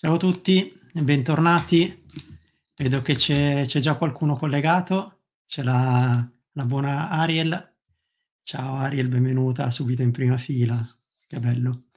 Ciao a tutti, bentornati. Vedo che c'è, c'è già qualcuno collegato, c'è la, la, buona Ariel. Ciao Ariel, benvenuta subito in prima fila, che bello.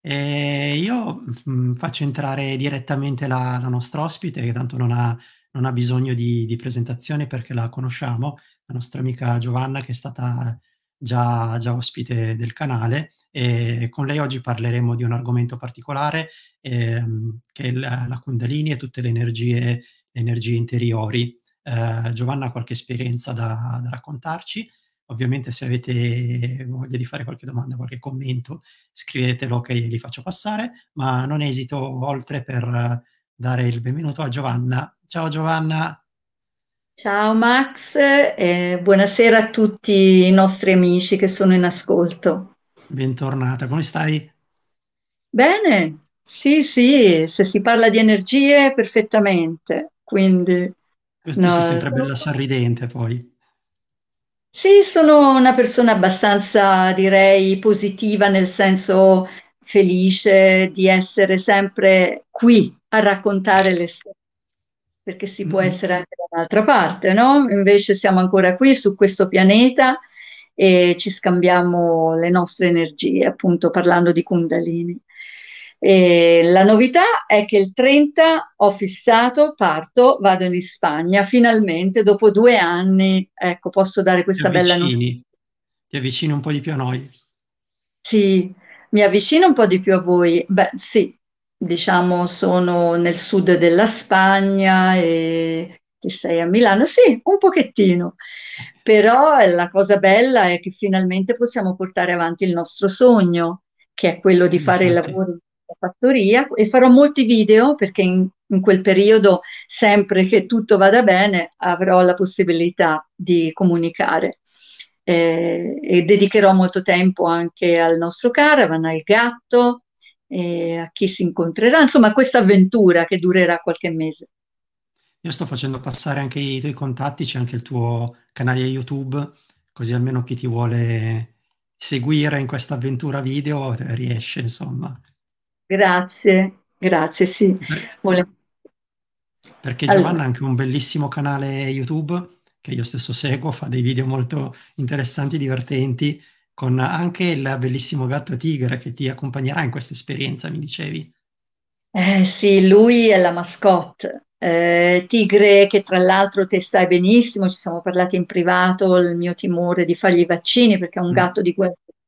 E io mh, mm, faccio entrare direttamente la, la nostra ospite, che tanto non ha non ha bisogno di, di presentazione perché la conosciamo, la nostra amica Giovanna che è stata già, già ospite del canale e con lei oggi parleremo di un argomento particolare eh, che è la, la, Kundalini e tutte le energie, le energie interiori. Eh, Giovanna ha qualche esperienza da, da, raccontarci. Ovviamente se avete voglia di fare qualche domanda, qualche commento, scrivetelo che li faccio passare, ma non esito oltre per dare il benvenuto a Giovanna Ciao Giovanna. Ciao Max, eh, buonasera a tutti i nostri amici che sono in ascolto. Bentornata, come stai? Bene, sì, sì, se si parla di energie perfettamente, quindi... Questo no, sei sempre bella sorridente poi. Sì, sono una persona abbastanza, direi, positiva nel senso felice di essere sempre qui a raccontare le storie perché si può mm. essere anche da un'altra parte, no? Invece siamo ancora qui su questo pianeta e ci scambiamo le nostre energie, appunto parlando di Kundalini. E la novità è che il 30 ho fissato, parto, vado in Spagna, finalmente dopo due anni, ecco, posso dare questa bella notizia. Ti avvicini un po' di più a noi. Sì, mi avvicino un po' di più a voi. Beh, sì, diciamo sono nel sud della Spagna e che sei a Milano, sì, un pochettino, però la cosa bella è che finalmente possiamo portare avanti il nostro sogno, che è quello di fare il lavoro in fattoria e farò molti video perché in, in quel periodo, sempre che tutto vada bene, avrò la possibilità di comunicare. Eh, e dedicherò molto tempo anche al nostro caravan, al gatto, eh, a chi si incontrerà, insomma questa avventura che durerà qualche mese. Io sto facendo passare anche i tuoi contatti, c'è anche il tuo canale YouTube, così almeno chi ti vuole seguire in questa avventura video eh, riesce, insomma. Grazie, grazie, sì. Vole... Perché Giovanna allora. ha anche un bellissimo canale YouTube che io stesso seguo, fa dei video molto interessanti, divertenti con anche il bellissimo gatto tigre che ti accompagnerà in questa esperienza, mi dicevi. Eh, sì, lui è la mascotte. Eh, tigre che tra l'altro te sai benissimo, ci siamo parlati in privato, il mio timore di fargli i vaccini perché è un mm. gatto di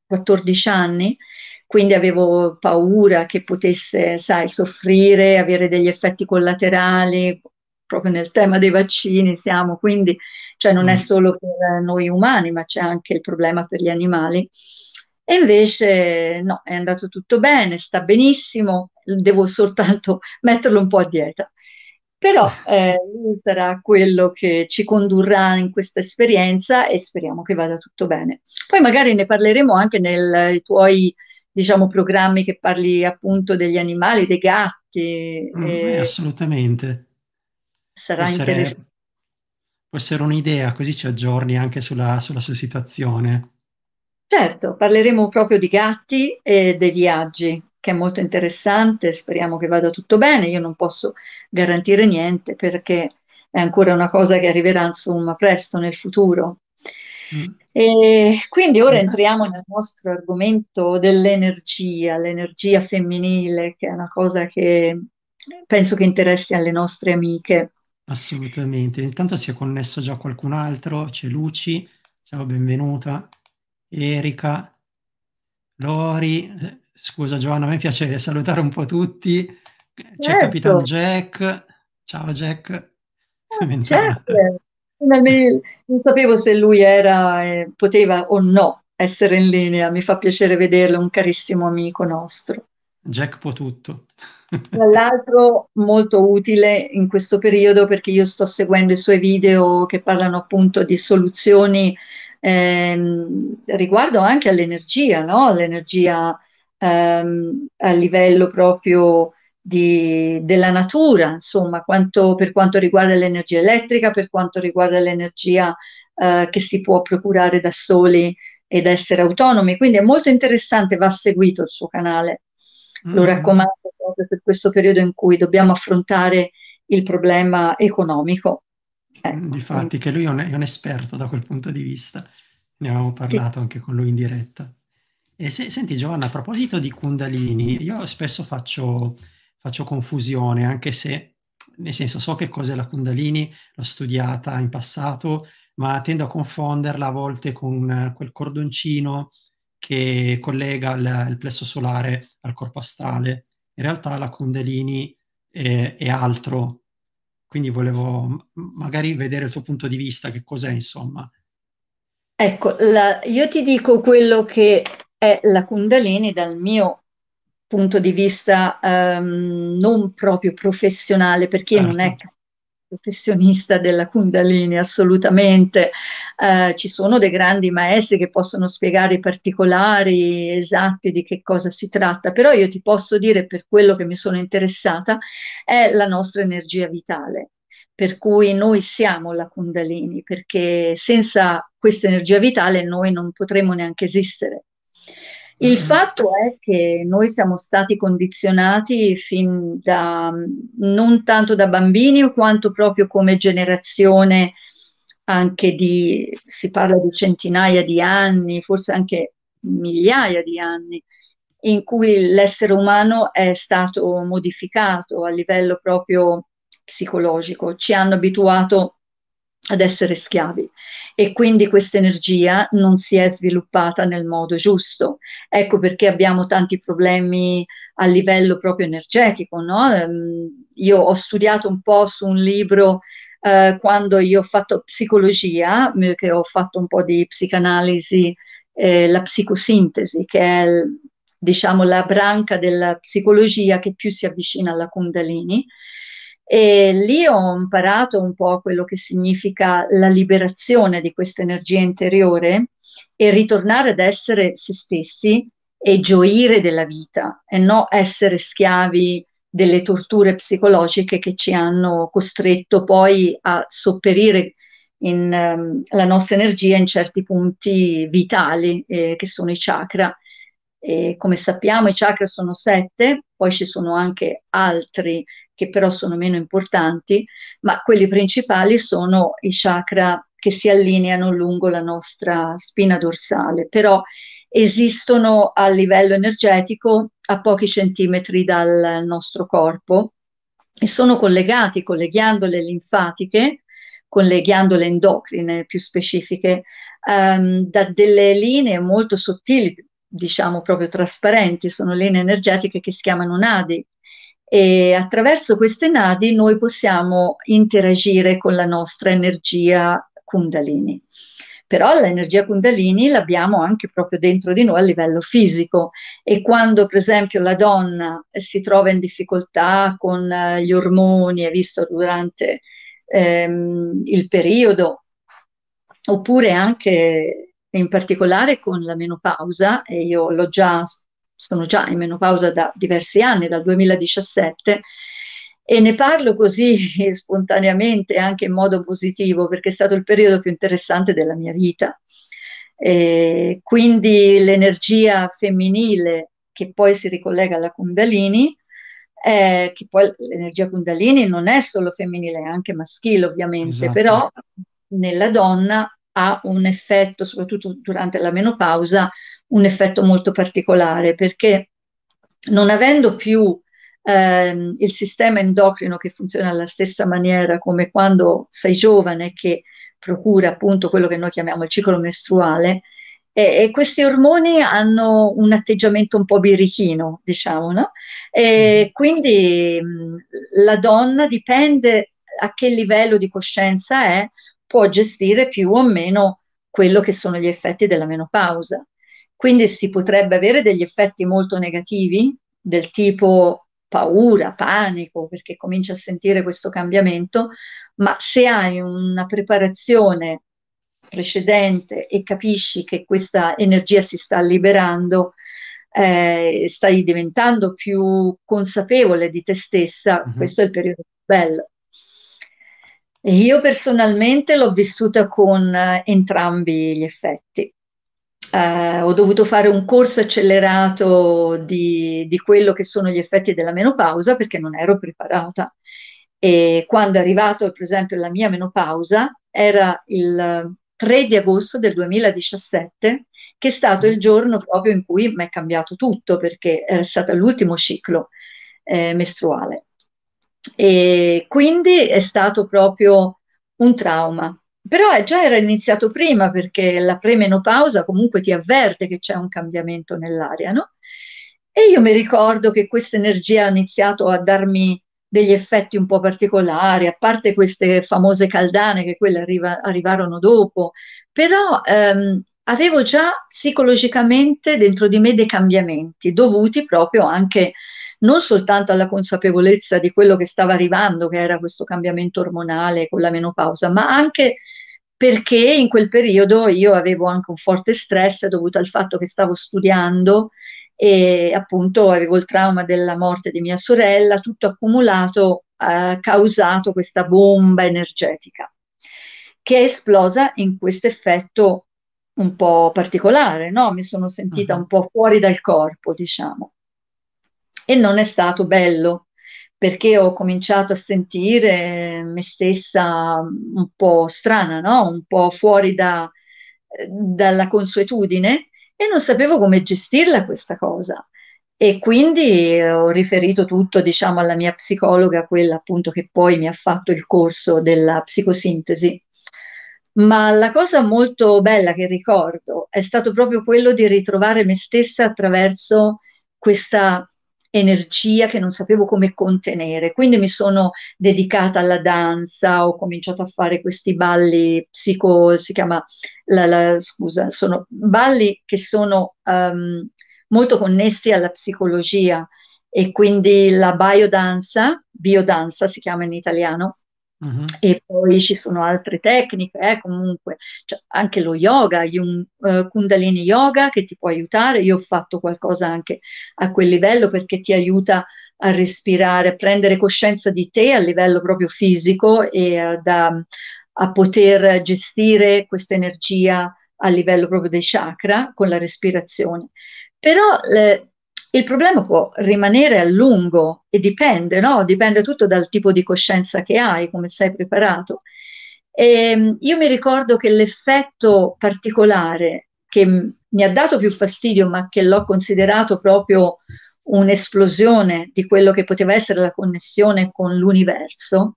14 anni, quindi avevo paura che potesse, sai, soffrire, avere degli effetti collaterali, proprio nel tema dei vaccini siamo, quindi cioè non è mm. solo per noi umani, ma c'è anche il problema per gli animali. E invece no, è andato tutto bene, sta benissimo, devo soltanto metterlo un po' a dieta. Però eh, lui sarà quello che ci condurrà in questa esperienza e speriamo che vada tutto bene. Poi magari ne parleremo anche nei tuoi diciamo, programmi che parli appunto degli animali, dei gatti. Mm, e... Eh, assolutamente. Sarà Essere... interessante può essere un'idea, così ci aggiorni anche sulla, sulla sua situazione. Certo, parleremo proprio di gatti e dei viaggi, che è molto interessante, speriamo che vada tutto bene, io non posso garantire niente perché è ancora una cosa che arriverà insomma presto nel futuro. Mm. E quindi ora mm. entriamo nel nostro argomento dell'energia, l'energia femminile, che è una cosa che penso che interessi alle nostre amiche. Assolutamente. Intanto si è connesso già qualcun altro, c'è Luci, ciao, benvenuta, Erika, Lori, eh, scusa Giovanna, a me piace salutare un po' tutti, c'è certo. Jack, ciao Jack. Ah, certo. finalmente non sapevo se lui era, eh, poteva o no essere in linea, mi fa piacere vederlo, un carissimo amico nostro. Jack può tutto. Tra l'altro molto utile in questo periodo perché io sto seguendo i suoi video che parlano appunto di soluzioni ehm, riguardo anche all'energia, no? all'energia ehm, a livello proprio di, della natura, insomma, quanto, per quanto riguarda l'energia elettrica, per quanto riguarda l'energia eh, che si può procurare da soli ed essere autonomi. Quindi è molto interessante, va seguito il suo canale lo mm-hmm. raccomando proprio per questo periodo in cui dobbiamo affrontare il problema economico. Ecco. Mm, difatti, che lui è un, è un, esperto da quel punto di vista, ne avevamo parlato sì. anche con lui in diretta. E se, senti Giovanna, a proposito di Kundalini, io spesso faccio, faccio confusione, anche se, nel senso, so che cos'è la Kundalini, l'ho studiata in passato, ma tendo a confonderla a volte con eh, quel cordoncino che collega il, il plesso solare al corpo astrale. In realtà la Kundalini è, eh, è altro, quindi volevo magari vedere il tuo punto di vista, che cos'è insomma. Ecco, la, io ti dico quello che è la Kundalini dal mio punto di vista um, non proprio professionale, perché certo. non è professionista della Kundalini, assolutamente. Eh, ci sono dei grandi maestri che possono spiegare i particolari esatti di che cosa si tratta, però io ti posso dire, per quello che mi sono interessata, è la nostra energia vitale. Per cui noi siamo la Kundalini, perché senza questa energia vitale noi non potremmo neanche esistere. Il mm-hmm. fatto è che noi siamo stati condizionati fin da, non tanto da bambini quanto proprio come generazione anche di, si parla di centinaia di anni, forse anche migliaia di anni, in cui l'essere umano è stato modificato a livello proprio psicologico. Ci hanno abituato ad essere schiavi e quindi questa energia non si è sviluppata nel modo giusto. Ecco perché abbiamo tanti problemi a livello proprio energetico. No? Ehm, io ho studiato un po' su un libro eh, quando io ho fatto psicologia, che ho fatto un po' di psicanalisi, eh, la psicosintesi, che è diciamo la branca della psicologia che più si avvicina alla Kundalini e lì ho imparato un po' quello che significa la liberazione di questa energia interiore e ritornare ad essere se stessi e gioire della vita e non essere schiavi delle torture psicologiche che ci hanno costretto poi a sopperire in, um, la nostra energia in certi punti vitali eh, che sono i chakra. E come sappiamo i chakra sono sette, poi ci sono anche altri che però sono meno importanti, ma quelli principali sono i chakra che si allineano lungo la nostra spina dorsale, però esistono a livello energetico a pochi centimetri dal nostro corpo e sono collegati con le ghiandole linfatiche, con le ghiandole endocrine più specifiche, ehm, da delle linee molto sottili, diciamo proprio trasparenti, sono linee energetiche che si chiamano nadi e attraverso queste nadi noi possiamo interagire con la nostra energia kundalini. Però l'energia kundalini l'abbiamo anche proprio dentro di noi a livello fisico e quando per esempio la donna si trova in difficoltà con eh, gli ormoni, è visto durante ehm, il periodo, oppure anche in particolare con la menopausa, e io l'ho già sono già in menopausa da diversi anni, dal 2017, e ne parlo così spontaneamente anche in modo positivo perché è stato il periodo più interessante della mia vita. E quindi l'energia femminile che poi si ricollega alla Kundalini, eh, che poi l'energia Kundalini non è solo femminile, è anche maschile ovviamente, esatto. però nella donna ha un effetto, soprattutto durante la menopausa, un effetto molto particolare perché non avendo più ehm, il sistema endocrino che funziona alla stessa maniera come quando sei giovane che procura appunto quello che noi chiamiamo il ciclo mestruale, e questi ormoni hanno un atteggiamento un po' birichino, diciamo, no? E mm-hmm. quindi la donna dipende a che livello di coscienza è, può gestire più o meno quello che sono gli effetti della menopausa. Quindi si potrebbe avere degli effetti molto negativi del tipo paura, panico, perché cominci a sentire questo cambiamento, ma se hai una preparazione precedente e capisci che questa energia si sta liberando, eh, stai diventando più consapevole di te stessa, mm-hmm. questo è il periodo più bello. E io personalmente l'ho vissuta con eh, entrambi gli effetti eh, ho dovuto fare un corso accelerato di, di, quello che sono gli effetti della menopausa perché non ero preparata. E quando è arrivato, per esempio, la mia menopausa, era il 3 di agosto del 2017, che è stato il giorno proprio in cui mi è cambiato tutto, perché era stato l'ultimo ciclo eh, mestruale. E quindi è stato proprio un trauma, però è eh, già era iniziato prima perché la premenopausa comunque ti avverte che c'è un cambiamento nell'aria, no? E io mi ricordo che questa energia ha iniziato a darmi degli effetti un po' particolari, a parte queste famose caldane che quelle arriva, arrivarono dopo, però ehm, avevo già psicologicamente dentro di me dei cambiamenti dovuti proprio anche non soltanto alla consapevolezza di quello che stava arrivando, che era questo cambiamento ormonale con la menopausa, ma anche perché in quel periodo io avevo anche un forte stress dovuto al fatto che stavo studiando e appunto avevo il trauma della morte di mia sorella, tutto accumulato ha eh, causato questa bomba energetica che è esplosa in questo effetto un po' particolare, no? mi sono sentita mhm. un po' fuori dal corpo, diciamo. E non è stato bello perché ho cominciato a sentire me stessa un po' strana, no? un po' fuori da, dalla consuetudine e non sapevo come gestirla questa cosa. E quindi ho riferito tutto, diciamo, alla mia psicologa, quella appunto che poi mi ha fatto il corso della psicosintesi ma la cosa molto bella che ricordo è stato proprio quello di ritrovare me stessa attraverso questa energia che non sapevo come contenere. Quindi mi sono dedicata alla danza, ho cominciato a fare questi balli psico, si chiama, la, la, scusa, sono balli che sono um, molto connessi alla psicologia e quindi la biodanza, biodanza si chiama in italiano, Uh-huh. E poi ci sono altre tecniche, eh, comunque cioè, anche lo yoga, un uh, Kundalini Yoga che ti può aiutare. Io ho fatto qualcosa anche a quel livello perché ti aiuta a respirare, a prendere coscienza di te a livello proprio fisico e ad, a, um, a poter gestire questa energia a livello proprio dei chakra con la respirazione. Però le, il problema può rimanere a lungo e dipende, no? dipende tutto dal tipo di coscienza che hai, come sei preparato. E ehm, io mi ricordo che l'effetto particolare che mi ha dato più fastidio, ma che l'ho considerato proprio un'esplosione di quello che poteva essere la connessione con l'universo,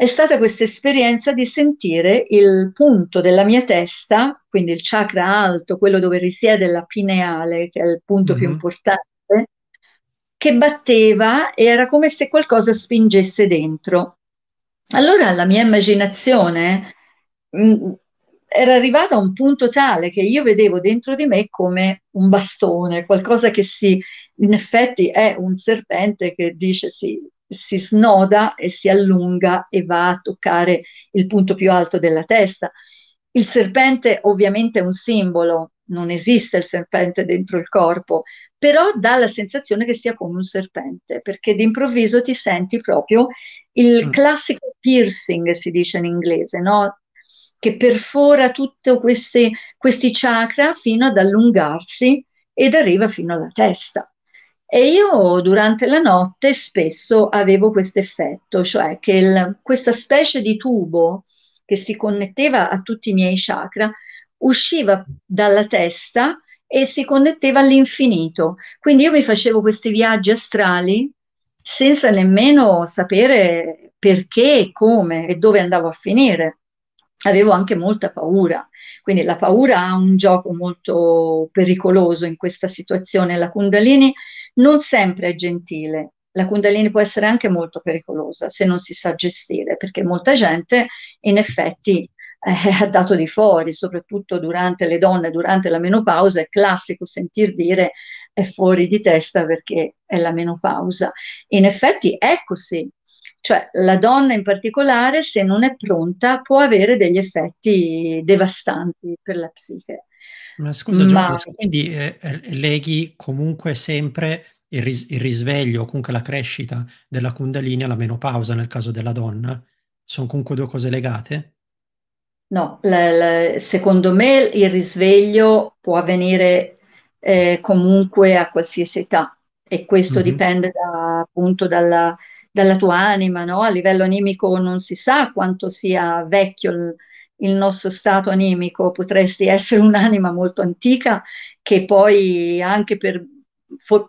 è stata questa esperienza di sentire il punto della mia testa, quindi il chakra alto, quello dove risiede la pineale, che è il punto mm-hmm. più importante, che batteva e era come se qualcosa spingesse dentro. Allora la mia immaginazione mh, mm, era arrivata a un punto tale che io vedevo dentro di me come un bastone, qualcosa che si, in effetti è un serpente che dice sì, si snoda e si allunga e va a toccare il punto più alto della testa. Il serpente ovviamente è un simbolo, non esiste il serpente dentro il corpo, però dà la sensazione che sia come un serpente, perché d'improvviso ti senti proprio il mm. classico piercing, si dice in inglese, no? che perfora tutti questi, questi chakra fino ad allungarsi ed arriva fino alla testa. E io durante la notte spesso avevo questo effetto, cioè che il, questa specie di tubo che si connetteva a tutti i miei chakra usciva dalla testa e si connetteva all'infinito. Quindi io mi facevo questi viaggi astrali senza nemmeno sapere perché, come e dove andavo a finire. Avevo anche molta paura, quindi la paura ha un gioco molto pericoloso in questa situazione. La Kundalini non sempre è gentile. La Kundalini può essere anche molto pericolosa se non si sa gestire, perché molta gente in effetti eh, ha dato di fuori, soprattutto durante le donne, durante la menopausa, è classico sentir dire è fuori di testa perché è la menopausa. In effetti è così, ecco cioè la donna in particolare se non è pronta può avere degli effetti devastanti per la psiche. Ma scusa, Ma... Giorgio, cioè, quindi eh, eh, leghi comunque sempre il, ris- il risveglio, comunque la crescita della Kundalini alla menopausa nel caso della donna? Sono comunque due cose legate? No, la, la, secondo me il risveglio può avvenire eh, comunque a qualsiasi età e questo mm-hmm. dipende da, appunto dalla, dalla, tua anima, no? a livello animico non si sa quanto sia vecchio il, il nostro stato animico, potresti essere un'anima molto antica che poi anche per,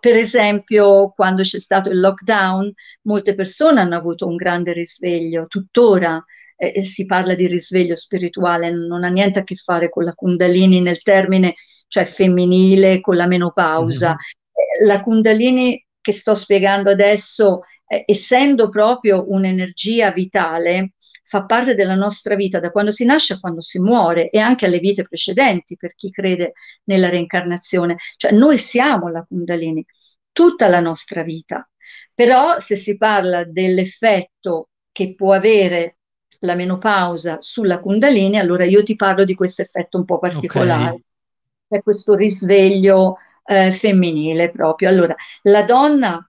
per esempio quando c'è stato il lockdown molte persone hanno avuto un grande risveglio, tuttora eh, eh, si parla di risveglio spirituale, non ha niente a che fare con la kundalini nel termine cioè femminile, con la menopausa. Mm-hmm. Eh, la kundalini che sto spiegando adesso, eh, essendo proprio un'energia vitale, fa parte della nostra vita da quando si nasce a quando si muore e anche alle vite precedenti per chi crede nella reincarnazione. Cioè noi siamo la Kundalini tutta la nostra vita. Però se si parla dell'effetto che può avere la menopausa sulla Kundalini, allora io ti parlo di questo effetto un po' particolare, okay. È questo risveglio eh, femminile proprio. Allora, la donna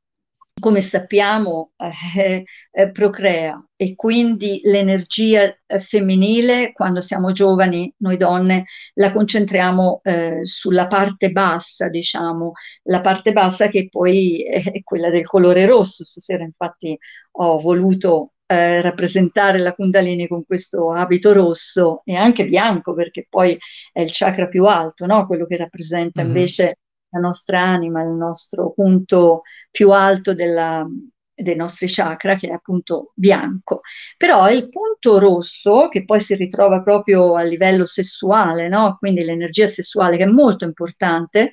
come sappiamo, eh, eh, procrea e quindi l'energia eh, femminile, quando siamo giovani, noi donne, la concentriamo eh, sulla parte bassa, diciamo, la parte bassa che poi eh, è quella del colore rosso. Stasera infatti ho voluto eh, rappresentare la Kundalini con questo abito rosso e anche bianco, perché poi è il chakra più alto, no? quello che rappresenta mm-hmm. invece la nostra anima, il nostro punto più alto della, dei nostri chakra, che è appunto bianco. Però il punto rosso, che poi si ritrova proprio a livello sessuale, no? quindi l'energia sessuale che è molto importante,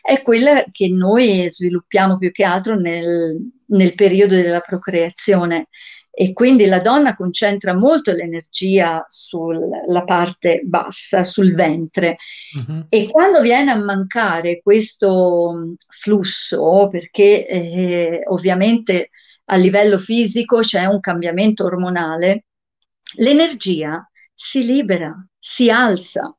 è quella che noi sviluppiamo più che altro nel, nel periodo della procreazione e quindi la donna concentra molto l'energia sulla parte bassa, sul ventre. Uh-huh. E quando viene a mancare questo mm, flusso, perché eh, ovviamente a livello fisico c'è un cambiamento ormonale, l'energia si libera, si alza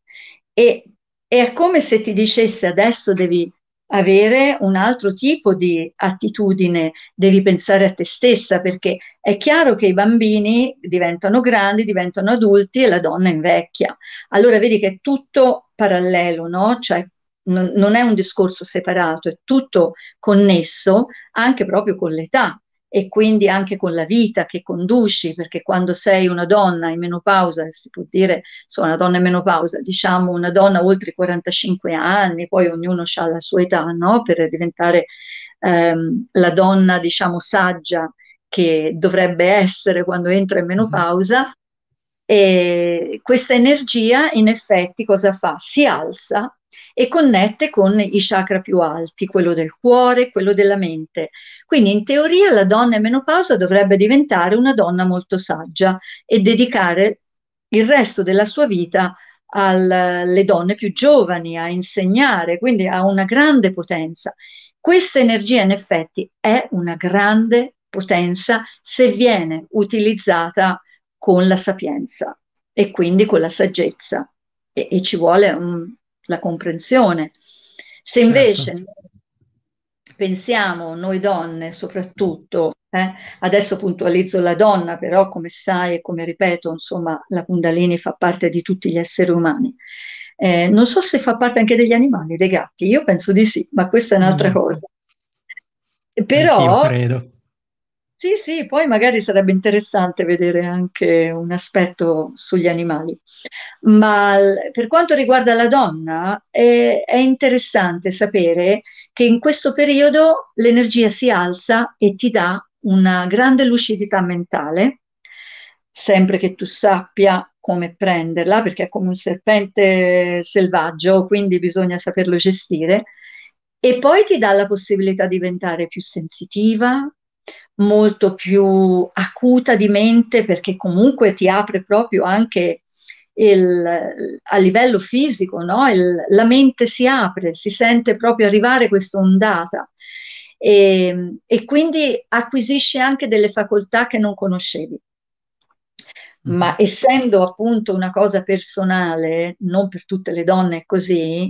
e, e è come se ti dicesse adesso devi avere un altro tipo di attitudine, devi pensare a te stessa perché è chiaro che i bambini diventano grandi, diventano adulti e la donna invecchia. Allora vedi che è tutto parallelo, no? Cioè non, non è un discorso separato, è tutto connesso anche proprio con l'età e quindi anche con la vita che conduci, perché quando sei una donna in menopausa, si può dire, sono una donna in menopausa, diciamo una donna oltre i 45 anni, poi ognuno ha la sua età, no? Per diventare ehm, la donna, diciamo, saggia che dovrebbe essere quando entra in mm-hmm. menopausa, e questa energia in effetti cosa fa? Si alza e connette con i chakra più alti, quello del cuore, quello della mente. Quindi in teoria la donna in menopausa dovrebbe diventare una donna molto saggia e dedicare il resto della sua vita alle donne più giovani, a insegnare, quindi ha una grande potenza. Questa energia in effetti è una grande potenza se viene utilizzata con la sapienza e quindi con la saggezza e, e ci vuole un, la comprensione. Se certo. invece certo. pensiamo noi donne soprattutto, eh, adesso puntualizzo la donna, però come sai e come ripeto, insomma, la Kundalini fa parte di tutti gli esseri umani. Eh, non so se fa parte anche degli animali, dei gatti, io penso di sì, ma questa è un'altra mm. cosa. Però, credo. Sì, sì, poi magari sarebbe interessante vedere anche un aspetto sugli animali. Ma per quanto riguarda la donna, è, è interessante sapere che in questo periodo l'energia si alza e ti dà una grande lucidità mentale, sempre che tu sappia come prenderla, perché è come un serpente selvaggio, quindi bisogna saperlo gestire. E poi ti dà la possibilità di diventare più sensitiva, molto più acuta di mente perché comunque ti apre proprio anche il, a livello fisico, no? il, la mente si apre, si sente proprio arrivare questa ondata e, ehm, e quindi acquisisce anche delle facoltà che non conoscevi. Mm-hmm. Ma essendo appunto una cosa personale, non per tutte le donne è così,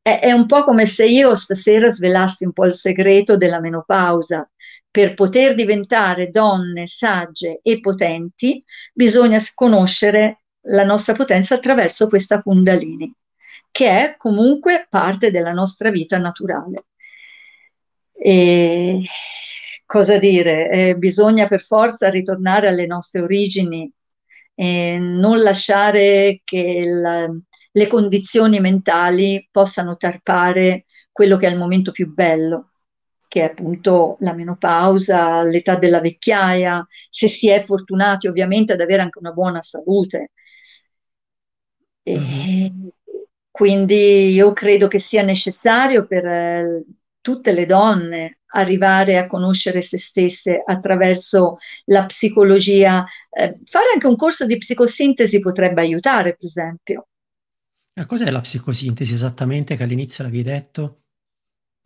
è, è un po' come se io stasera svelassi un po' il segreto della menopausa per poter diventare donne sagge e potenti, bisogna conoscere la nostra potenza attraverso questa Kundalini, che è comunque parte della nostra vita naturale. E cosa dire? Eh, bisogna per forza ritornare alle nostre origini, eh, non lasciare che la, le condizioni mentali possano tarpare quello che è il momento più bello che è appunto la menopausa, l'età della vecchiaia, se si è fortunati ovviamente ad avere anche una buona salute. E mm-hmm. quindi io credo che sia necessario per eh, tutte le donne arrivare a conoscere se stesse attraverso la psicologia. Eh, fare anche un corso di psicosintesi potrebbe aiutare, per esempio. Cos'è la psicosintesi esattamente che all'inizio l'avevi detto?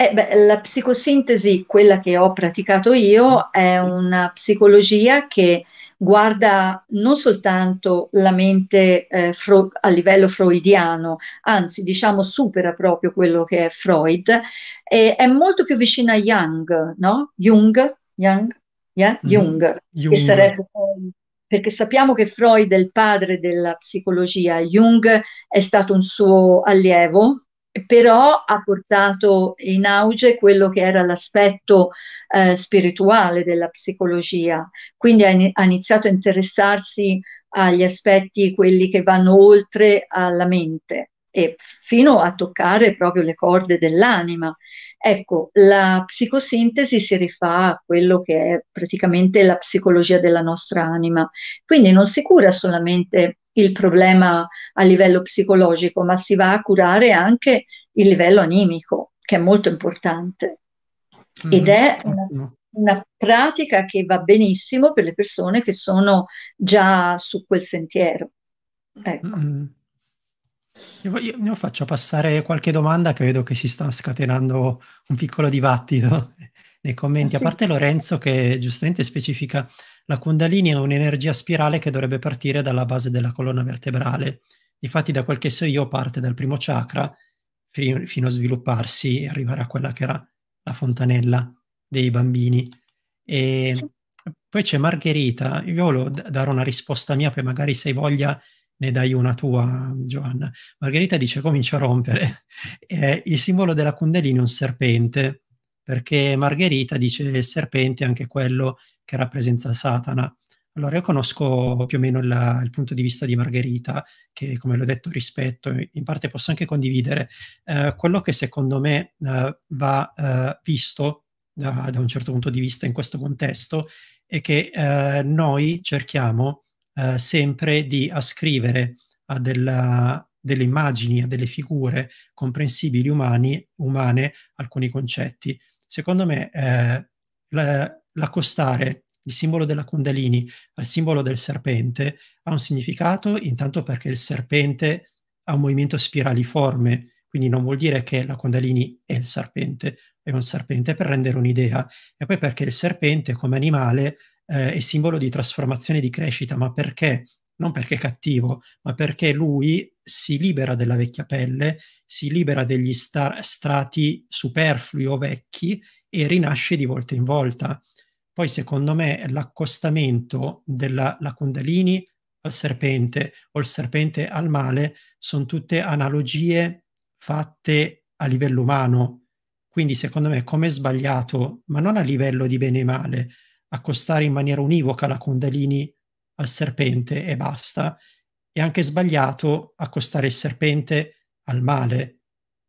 Eh beh, la psicosintesi, quella che ho praticato io, mm. è una psicologia che guarda non soltanto la mente eh, fro- a livello freudiano, anzi diciamo supera proprio quello che è Freud, e è molto più vicina a Jung, no? Jung, Jung, yeah? mm-hmm. Jung. che sarebbe perché sappiamo che Freud è il padre della psicologia, Jung è stato un suo allievo, però ha portato in auge quello che era l'aspetto eh, spirituale della psicologia, quindi ha, iniziato a interessarsi agli aspetti quelli che vanno oltre alla mente e fino a toccare proprio le corde dell'anima. Ecco, la psicosintesi si rifà a quello che è praticamente la psicologia della nostra anima, quindi non si cura solamente il problema a livello psicologico, ma si va a curare anche il livello animico, che è molto importante. Mm, Ed è una, una pratica che va benissimo per le persone che sono già su quel sentiero. Ecco. Mm. Io, io faccio passare qualche domanda che vedo che si sta scatenando un piccolo dibattito nei commenti, eh a parte Lorenzo che giustamente specifica la Kundalini è un'energia spirale che dovrebbe partire dalla base della colonna vertebrale. Difatti, da quel che so io, parte dal primo chakra fino, fino a svilupparsi e arrivare a quella che era la fontanella dei bambini. E poi c'è Margherita. Io volevo d- dare una risposta mia, poi magari se hai voglia ne dai una tua, Giovanna. Margherita dice: Comincio a rompere. Eh, il simbolo della Kundalini è un serpente, perché Margherita dice: Serpente è anche quello che rappresenta Satana. Allora, io conosco più o meno la, il punto di vista di Margherita, che come l'ho detto rispetto, in parte posso anche condividere. Eh, quello che secondo me eh, va eh, visto da, da, un certo punto di vista in questo contesto è che eh, noi cerchiamo eh, sempre di ascrivere a della, delle immagini, a delle figure comprensibili umani, umane alcuni concetti. Secondo me eh, la, l'accostare il simbolo della Kundalini al simbolo del serpente ha un significato intanto perché il serpente ha un movimento spiraliforme, quindi non vuol dire che la Kundalini è il serpente, è un serpente per rendere un'idea, e poi perché il serpente come animale eh, è simbolo di trasformazione e di crescita, ma perché? Non perché è cattivo, ma perché lui si libera della vecchia pelle, si libera degli star- strati superflui o vecchi e rinasce di volta in volta poi secondo me l'accostamento della la Kundalini al serpente o il serpente al male sono tutte analogie fatte a livello umano. Quindi secondo me come è sbagliato, ma non a livello di bene e male, accostare in maniera univoca la Kundalini al serpente e basta. È anche sbagliato accostare il serpente al male.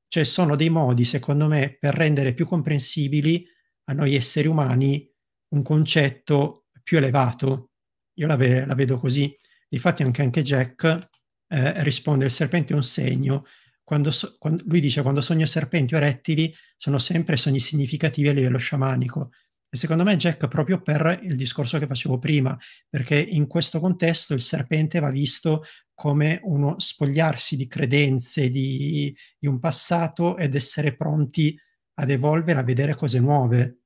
Cioè sono dei modi, secondo me, per rendere più comprensibili a noi esseri umani un concetto più elevato. Io la, ve- la vedo così. Difatti anche, anche Jack eh, risponde, il serpente è un segno. Quando so- quando, lui dice, quando sogno serpenti o rettili, sono sempre sogni significativi a livello sciamanico. E secondo me Jack, proprio per il discorso che facevo prima, perché in questo contesto il serpente va visto come uno spogliarsi di credenze, di, di un passato ed essere pronti ad evolvere, a vedere cose nuove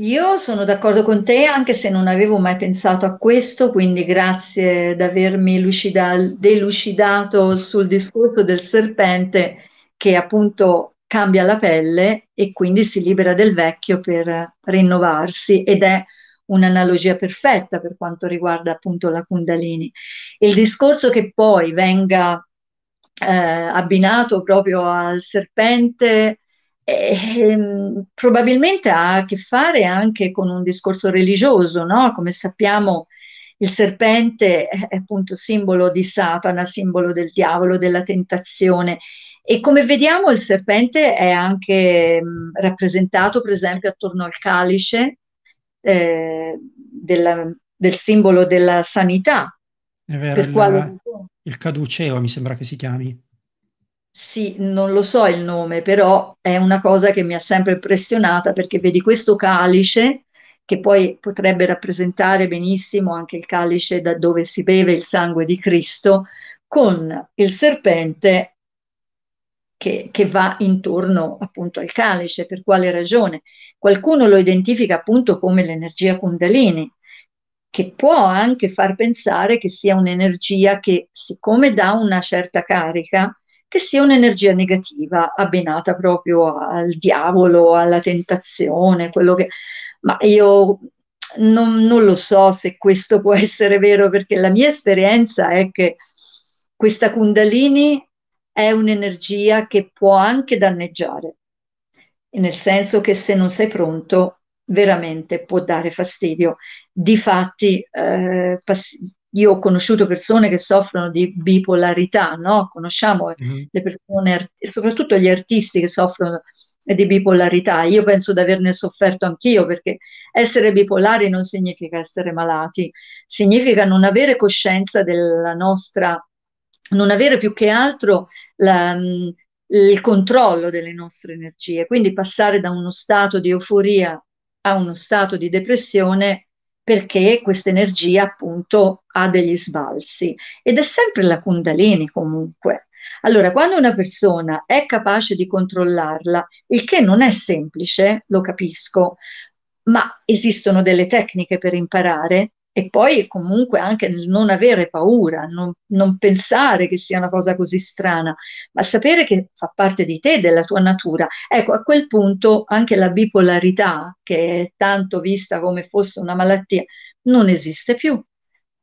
io sono d'accordo con te, anche se non avevo mai pensato a questo, quindi grazie di avermi lucidal- delucidato sul discorso del serpente che appunto cambia la pelle e quindi si libera del vecchio per rinnovarsi ed è un'analogia perfetta per quanto riguarda appunto la Kundalini. Il discorso che poi venga eh, abbinato proprio al serpente eh, probabilmente ha a che fare anche con un discorso religioso, no? Come sappiamo, il serpente è appunto simbolo di Satana, simbolo del diavolo, della tentazione. E come vediamo, il serpente è anche mh, mm, rappresentato, per esempio, attorno al calice eh, della, del simbolo della sanità. È vero, il, quale... il caduceo mi sembra che si chiami. Sì, non lo so il nome, però è una cosa che mi ha sempre impressionata perché vedi questo calice che poi potrebbe rappresentare benissimo anche il calice da dove si beve il sangue di Cristo, con il serpente che, che, va intorno appunto al calice. Per quale ragione? Qualcuno lo identifica appunto come l'energia Kundalini, che può anche far pensare che sia un'energia che, siccome dà una certa carica, che sia un'energia negativa abbinata proprio al diavolo, alla tentazione, quello che... Ma io non, non, lo so se questo può essere vero, perché la mia esperienza è che questa kundalini è un'energia che può anche danneggiare, nel senso che se non sei pronto veramente può dare fastidio. Difatti, eh, pass- io ho conosciuto persone che soffrono di bipolarità, no? conosciamo mm-hmm. le persone, soprattutto gli artisti che soffrono di bipolarità. Io penso di averne sofferto anch'io perché essere bipolari non significa essere malati, significa non avere coscienza della nostra, non avere più che altro la, mm, il controllo delle nostre energie. Quindi passare da uno stato di euforia a uno stato di depressione perché questa energia appunto ha degli sbalzi ed è sempre la kundalini comunque. Allora, quando una persona è capace di controllarla, il che non è semplice, lo capisco, ma esistono delle tecniche per imparare, e poi comunque anche nel non avere paura, non, non, pensare che sia una cosa così strana, ma sapere che fa parte di te, della tua natura. Ecco, a quel punto anche la bipolarità, che è tanto vista come fosse una malattia, non esiste più.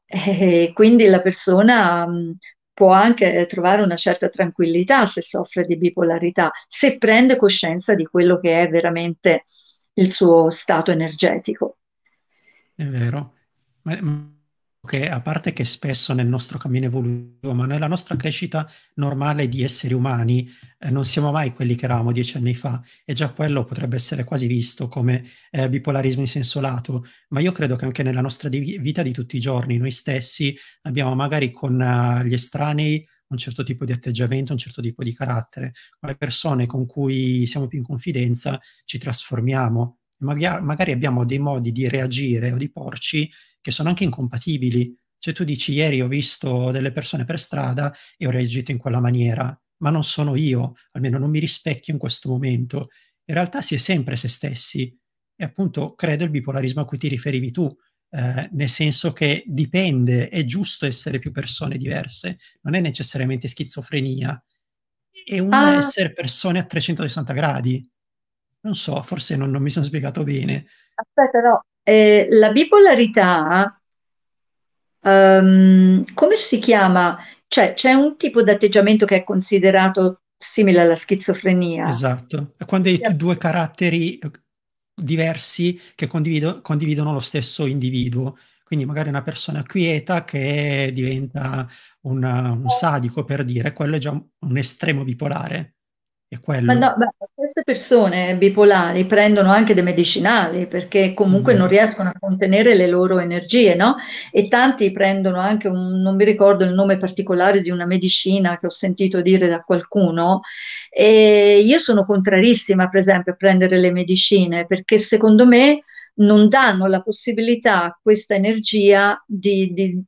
E eh, quindi la persona mh, mm, può anche trovare una certa tranquillità se soffre di bipolarità, se prende coscienza di quello che è veramente il suo stato energetico. È vero. Mm, che a parte che spesso nel nostro cammino evolutivo, ma nella nostra crescita normale di esseri umani, eh, non siamo mai quelli che eravamo dieci anni fa e già quello potrebbe essere quasi visto come eh, bipolarismo in senso lato, ma io credo che anche nella nostra di- vita di tutti i giorni noi stessi abbiamo magari con uh, gli estranei un certo tipo di atteggiamento, un certo tipo di carattere, con le persone con cui siamo più in confidenza ci trasformiamo, magari, magari abbiamo dei modi di reagire o di porci che sono anche incompatibili. Cioè tu dici ieri ho visto delle persone per strada e ho reagito in quella maniera, ma non sono io, almeno non mi rispecchio in questo momento. In realtà si è sempre se stessi e appunto credo il bipolarismo a cui ti riferivi tu, eh, nel senso che dipende, è giusto essere più persone diverse, non è necessariamente schizofrenia, è un ah. essere persone a 360 gradi. Non so, forse non, non mi sono spiegato bene. Aspetta, no, eh, la bipolarità, um, come si chiama? Cioè, c'è un tipo di atteggiamento che è considerato simile alla schizofrenia. Esatto, è quando hai due caratteri eh, diversi che condividono lo stesso individuo. Quindi magari una persona quieta che diventa una, un eh. sadico, per dire, quello è già un estremo bipolare. È quello. Ma no, beh, queste persone bipolari prendono anche dei medicinali perché comunque mm. non riescono a contenere le loro energie, no? E tanti prendono anche un, non mi ricordo il nome particolare di una medicina che ho sentito dire da qualcuno. E io sono contrarissima, per esempio, a prendere le medicine perché secondo me non danno la possibilità a questa energia di, di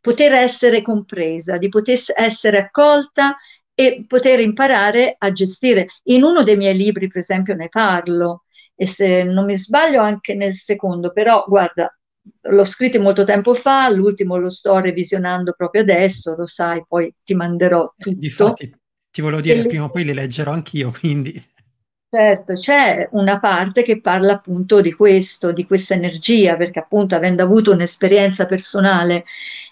poter essere compresa, di poter essere accolta e poter imparare a gestire. In uno dei miei libri, per esempio, ne parlo, e se non mi sbaglio anche nel secondo, però guarda, l'ho scritto molto tempo fa, l'ultimo lo sto revisionando proprio adesso, lo sai, poi ti manderò eh, tutto. Difatti, ti volevo dire, e... prima o poi li leggerò anch'io, quindi... Certo, c'è una parte che parla appunto di questo, di questa energia, perché appunto avendo avuto un'esperienza personale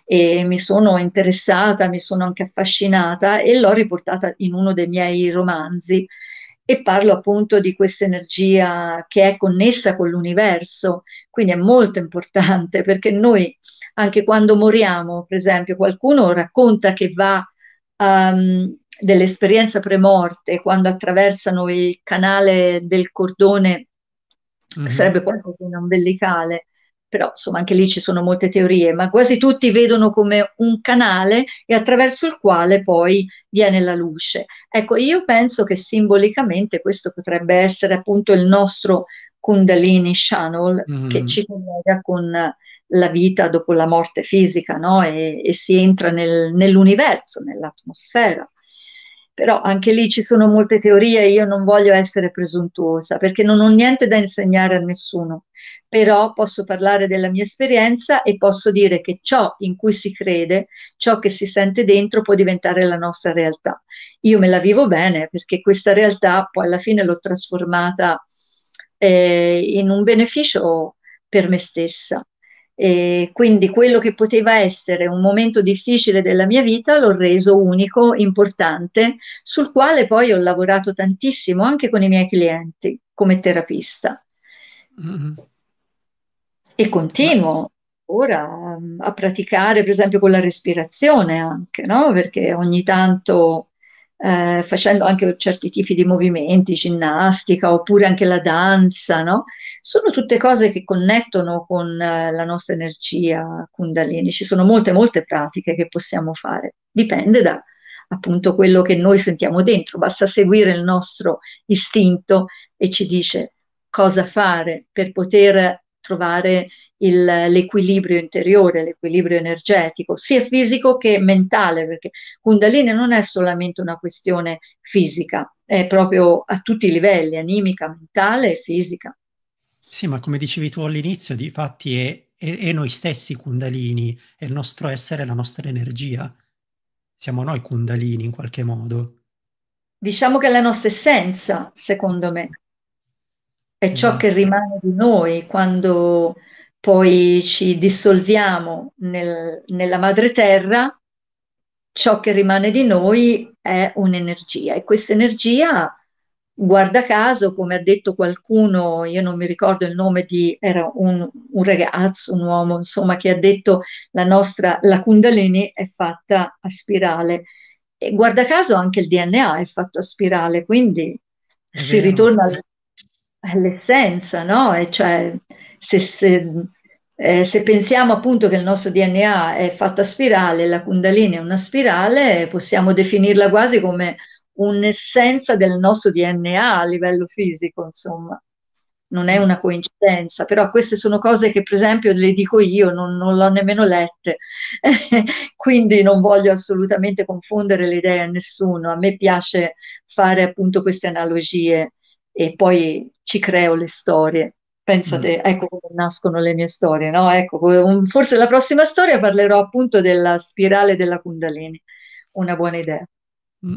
e eh, mi sono interessata, mi sono anche affascinata e l'ho riportata in uno dei miei romanzi e parlo appunto di questa energia che è connessa con l'universo, quindi è molto importante perché noi anche quando moriamo, per esempio, qualcuno racconta che va um, dell'esperienza premorte quando attraversano il canale del cordone, mm-hmm. sarebbe cordone umbilicale, però insomma anche lì ci sono molte teorie, ma quasi tutti vedono come un canale e attraverso il quale poi viene la luce. Ecco, io penso che simbolicamente questo potrebbe essere appunto il nostro Kundalini Channel mm-hmm. che mhm. ci collega con la vita dopo la morte fisica, no? E, e si entra nel, nell'universo, nell'atmosfera però anche lì ci sono molte teorie, io non voglio essere presuntuosa perché non ho niente da insegnare a nessuno, però posso parlare della mia esperienza e posso dire che ciò in cui si crede, ciò che si sente dentro può diventare la nostra realtà. Io me la vivo bene perché questa realtà poi alla fine l'ho trasformata eh, in un beneficio per me stessa. E quindi quello che poteva essere un momento difficile della mia vita l'ho reso unico, importante, sul quale poi ho lavorato tantissimo anche con i miei clienti come terapista. Mm-hmm. E continuo ora mm, a praticare, per esempio, con la respirazione anche, no? perché ogni tanto eh, facendo anche certi tipi di movimenti, ginnastica oppure anche la danza, no? Sono tutte cose che connettono con eh, la nostra energia kundalini. Ci sono molte, molte pratiche che possiamo fare. Dipende da appunto quello che noi sentiamo dentro. Basta seguire il nostro istinto e ci dice cosa fare per poter trovare il, l'equilibrio interiore, l'equilibrio energetico, sia fisico che mentale, perché Kundalini non è solamente una questione fisica, è proprio a tutti i livelli, animica, mentale e fisica. Sì, ma come dicevi tu all'inizio, di fatti è, è, è noi stessi Kundalini, è il nostro essere, la nostra energia. Siamo noi Kundalini in qualche modo. Diciamo che è la nostra essenza, secondo me è ciò mm. che rimane di noi quando poi ci dissolviamo nel, nella madre terra, ciò che rimane di noi è un'energia e questa energia, guarda caso, come ha detto qualcuno, io non mi ricordo il nome di, era un, un ragazzo, un uomo, insomma, che ha detto la nostra, la Kundalini è fatta a spirale. E guarda caso anche il DNA è fatto a spirale, quindi si ritorna al all'essenza, no? E cioè, se, se, eh, se, pensiamo appunto che il nostro DNA è fatto a spirale, la Kundalini è una spirale, possiamo definirla quasi come un'essenza del nostro DNA a livello fisico, insomma. Non è una coincidenza, però queste sono cose che, per esempio, le dico io, non, non l'ho nemmeno lette, quindi non voglio assolutamente confondere le idee a nessuno. A me piace fare appunto queste analogie e poi ci creo le storie. Pensate, mm. ecco come nascono le mie storie, no? Ecco, forse la prossima storia parlerò appunto della spirale della Kundalini, una buona idea. Mm.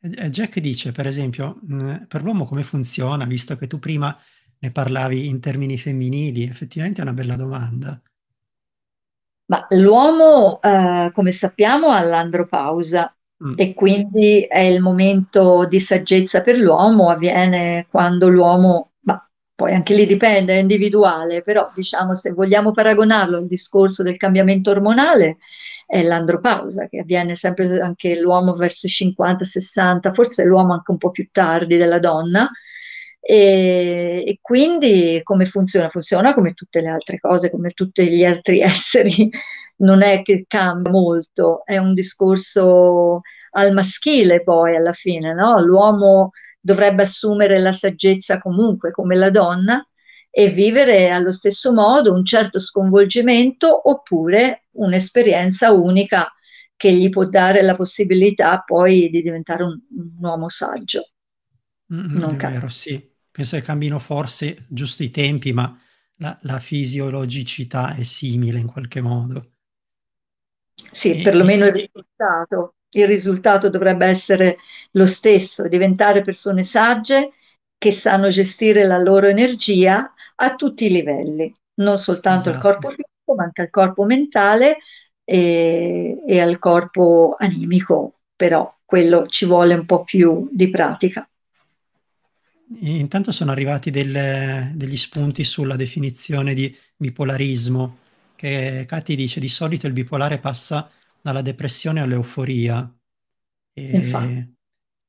Eh, eh, Jack dice, per esempio, mm, per l'uomo come funziona, visto che tu prima ne parlavi in termini femminili, effettivamente è una bella domanda. Ma l'uomo, eh, come sappiamo, ha l'andropausa, Mm. E quindi è il momento di saggezza per l'uomo, avviene quando l'uomo, ma poi anche lì dipende, è individuale, però diciamo se vogliamo paragonarlo al discorso del cambiamento ormonale, è l'andropausa che avviene sempre anche l'uomo verso i 50, 60, forse l'uomo anche un po' più tardi della donna. E, e, quindi come funziona? Funziona come tutte le altre cose, come tutti gli altri esseri non è che cambia molto, è un discorso al maschile poi alla fine, no? l'uomo dovrebbe assumere la saggezza comunque come la donna e vivere allo stesso modo un certo sconvolgimento oppure un'esperienza unica che gli può dare la possibilità poi di diventare un, un uomo saggio. Mm, mm non è cambia. vero, sì. Penso che cambino forse giusto i tempi, ma la, la fisiologicità è simile in qualche modo. Sì, perlomeno il risultato. Il risultato dovrebbe essere lo stesso, diventare persone sagge che sanno gestire la loro energia a tutti i livelli, non soltanto esatto. il corpo fisico, ma anche al corpo mentale e, e al corpo animico, però quello ci vuole un po' più di pratica. Intanto sono arrivati del, degli spunti sulla definizione di bipolarismo che Katy dice di solito il bipolare passa dalla depressione all'euforia. E,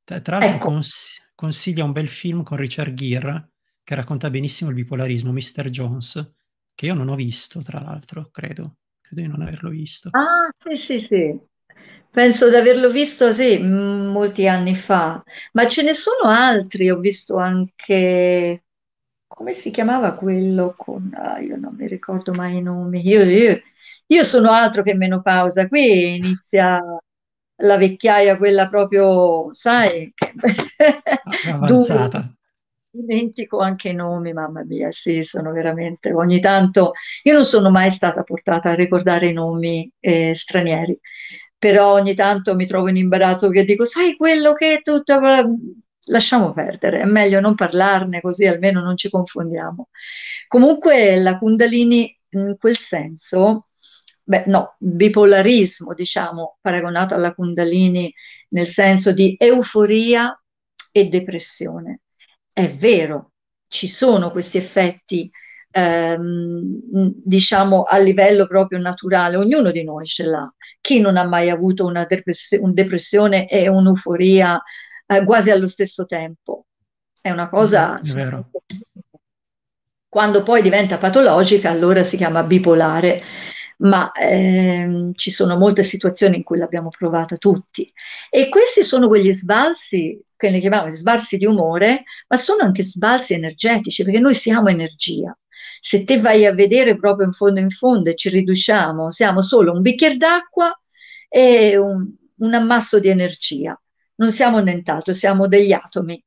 tra l'altro ecco. cons- consiglia un bel film con Richard Gere che racconta benissimo il bipolarismo, Mr. Jones, che io non ho visto, tra l'altro, credo. Credo di non averlo visto. Ah, sì, sì, sì. Penso di averlo visto, sì, molti anni fa. Ma ce ne sono altri, ho visto anche come si chiamava quello con, ah, io non mi ricordo mai i nomi, io, io, io, sono altro che menopausa, qui inizia la vecchiaia, quella proprio, sai, ah, avanzata. dimentico anche i nomi, mamma mia, sì, sono veramente, ogni tanto, io non sono mai stata portata a ricordare i nomi eh, stranieri, però ogni tanto mi trovo in imbarazzo che dico, sai quello che è tutto, lasciamo perdere, è meglio non parlarne così almeno non ci confondiamo. Comunque la Kundalini in quel senso, beh no, bipolarismo diciamo paragonato alla Kundalini nel senso di euforia e depressione. È vero, ci sono questi effetti ehm, diciamo a livello proprio naturale, ognuno di noi ce l'ha. Chi non ha mai avuto una depressione e un'euforia eh, quasi allo stesso tempo. È una cosa... Mm, è Quando poi diventa patologica, allora si chiama bipolare, ma ehm, ci sono molte situazioni in cui l'abbiamo provata tutti. E questi sono quegli sbalzi, che ne chiamiamo sbalzi di umore, ma sono anche sbalzi energetici, perché noi siamo energia se te vai a vedere proprio in fondo in fondo e ci riduciamo, siamo solo un bicchiere d'acqua e un, un, ammasso di energia non siamo nient'altro, siamo degli atomi.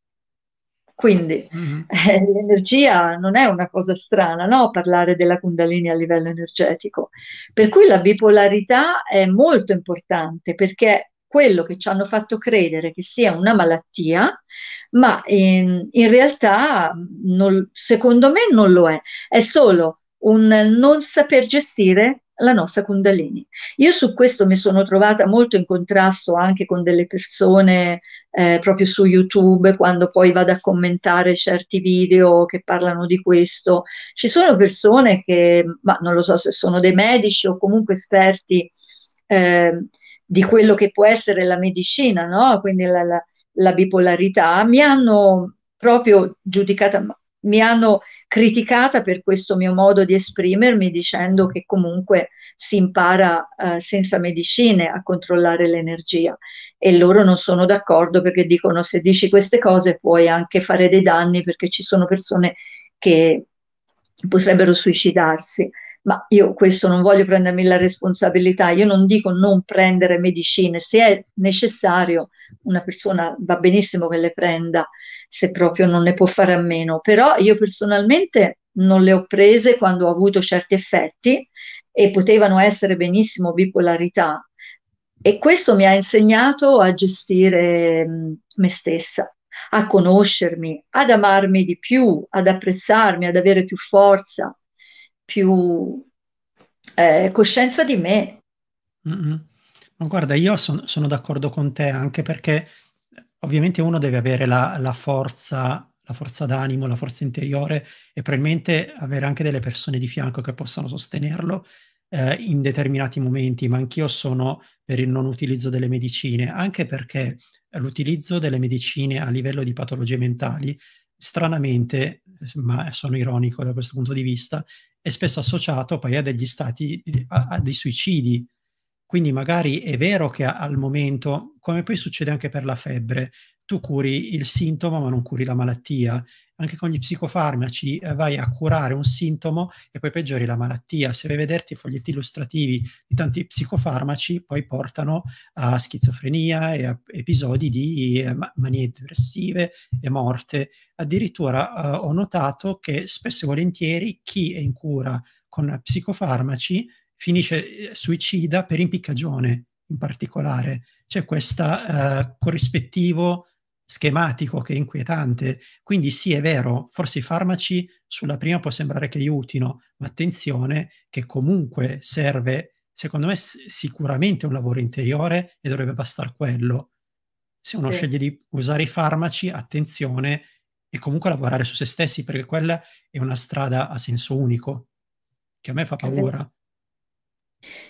Quindi mm-hmm. eh, l'energia non è una cosa strana, no? Parlare della Kundalini a livello energetico. Per cui la bipolarità è molto importante perché quello che ci hanno fatto credere che sia una malattia, ma in, in realtà non, secondo me non lo è, è solo un non saper gestire la nostra Kundalini. Io su questo mi sono trovata molto in contrasto anche con delle persone eh, proprio su YouTube, quando poi vado a commentare certi video che parlano di questo. Ci sono persone che, ma non lo so se sono dei medici o comunque esperti eh, di quello che può essere la medicina, no? quindi la, la, la bipolarità, mi hanno proprio giudicata mi hanno criticata per questo mio modo di esprimermi dicendo che comunque si impara eh, senza medicine a controllare l'energia e loro non sono d'accordo perché dicono se dici queste cose puoi anche fare dei danni perché ci sono persone che potrebbero suicidarsi. Ma io questo non voglio prendermi la responsabilità, io non dico non prendere medicine, se è necessario una persona va benissimo che le prenda, se proprio non ne può fare a meno. Però io personalmente non le ho prese quando ho avuto certi effetti e potevano essere benissimo bipolarità. E questo mi ha insegnato a gestire mm, me stessa, a conoscermi, ad amarmi di più, ad apprezzarmi, ad avere più forza, più eh, coscienza di me. Mm-hmm. Ma guarda, io son, sono d'accordo con te anche perché Ovviamente uno deve avere la, la forza, la forza d'animo, la forza interiore e probabilmente avere anche delle persone di fianco che possano sostenerlo eh, in determinati momenti, ma anch'io sono per il non utilizzo delle medicine, anche perché l'utilizzo delle medicine a livello di patologie mentali, stranamente, ma sono ironico da questo punto di vista, è spesso associato poi a degli stati, a, a dei suicidi quindi magari è vero che al momento, come poi succede anche per la febbre, tu curi il sintomo ma non curi la malattia. Anche con gli psicofarmaci eh, vai a curare un sintomo e poi peggiori la malattia. Se vai a vederti i foglietti illustrativi di tanti psicofarmaci, poi portano a schizofrenia e a episodi di eh, manie depressive e morte. Addirittura eh, ho notato che spesso e volentieri chi è in cura con psicofarmaci finisce eh, suicida per impiccagione in particolare. C'è questo uh, eh, corrispettivo schematico che è inquietante. Quindi sì, è vero, forse i farmaci sulla prima può sembrare che aiutino, ma attenzione che comunque serve, secondo me, sicuramente un lavoro interiore e dovrebbe bastare quello. Se uno sì. sceglie di usare i farmaci, attenzione e comunque lavorare su se stessi perché quella è una strada a senso unico che a me fa paura.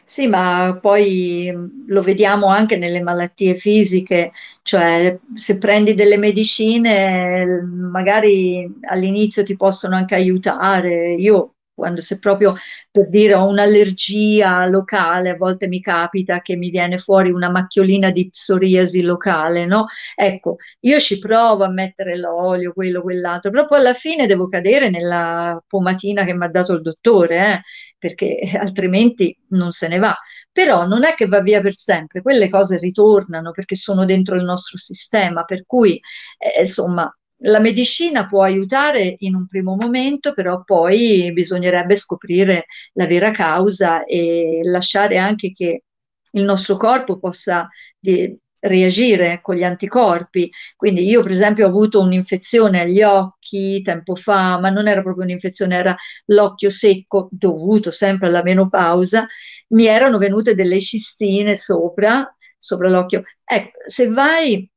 Sì, ma poi mhmm, lo vediamo anche nelle malattie fisiche, cioè se prendi delle medicine magari all'inizio ti possono anche aiutare. Io quando se proprio per dire ho un'allergia locale, a volte mi capita che mi viene fuori una macchiolina di psoriasi locale, no? Ecco, io ci provo a mettere l'olio, quello, quell'altro, però poi alla fine devo cadere nella pomatina che mi ha dato il dottore, eh? perché altrimenti non se ne va. Però non è che va via per sempre, quelle cose ritornano perché sono dentro il nostro sistema, per cui eh, insomma la medicina può aiutare in un primo momento, però poi bisognerebbe scoprire la vera causa e lasciare anche che il nostro corpo possa di, reagire con ecco, gli anticorpi. Quindi io per esempio ho avuto un'infezione agli occhi tempo fa, ma non era proprio un'infezione, era l'occhio secco dovuto sempre alla menopausa, mi erano venute delle cistine sopra, sopra l'occhio. Ecco, se vai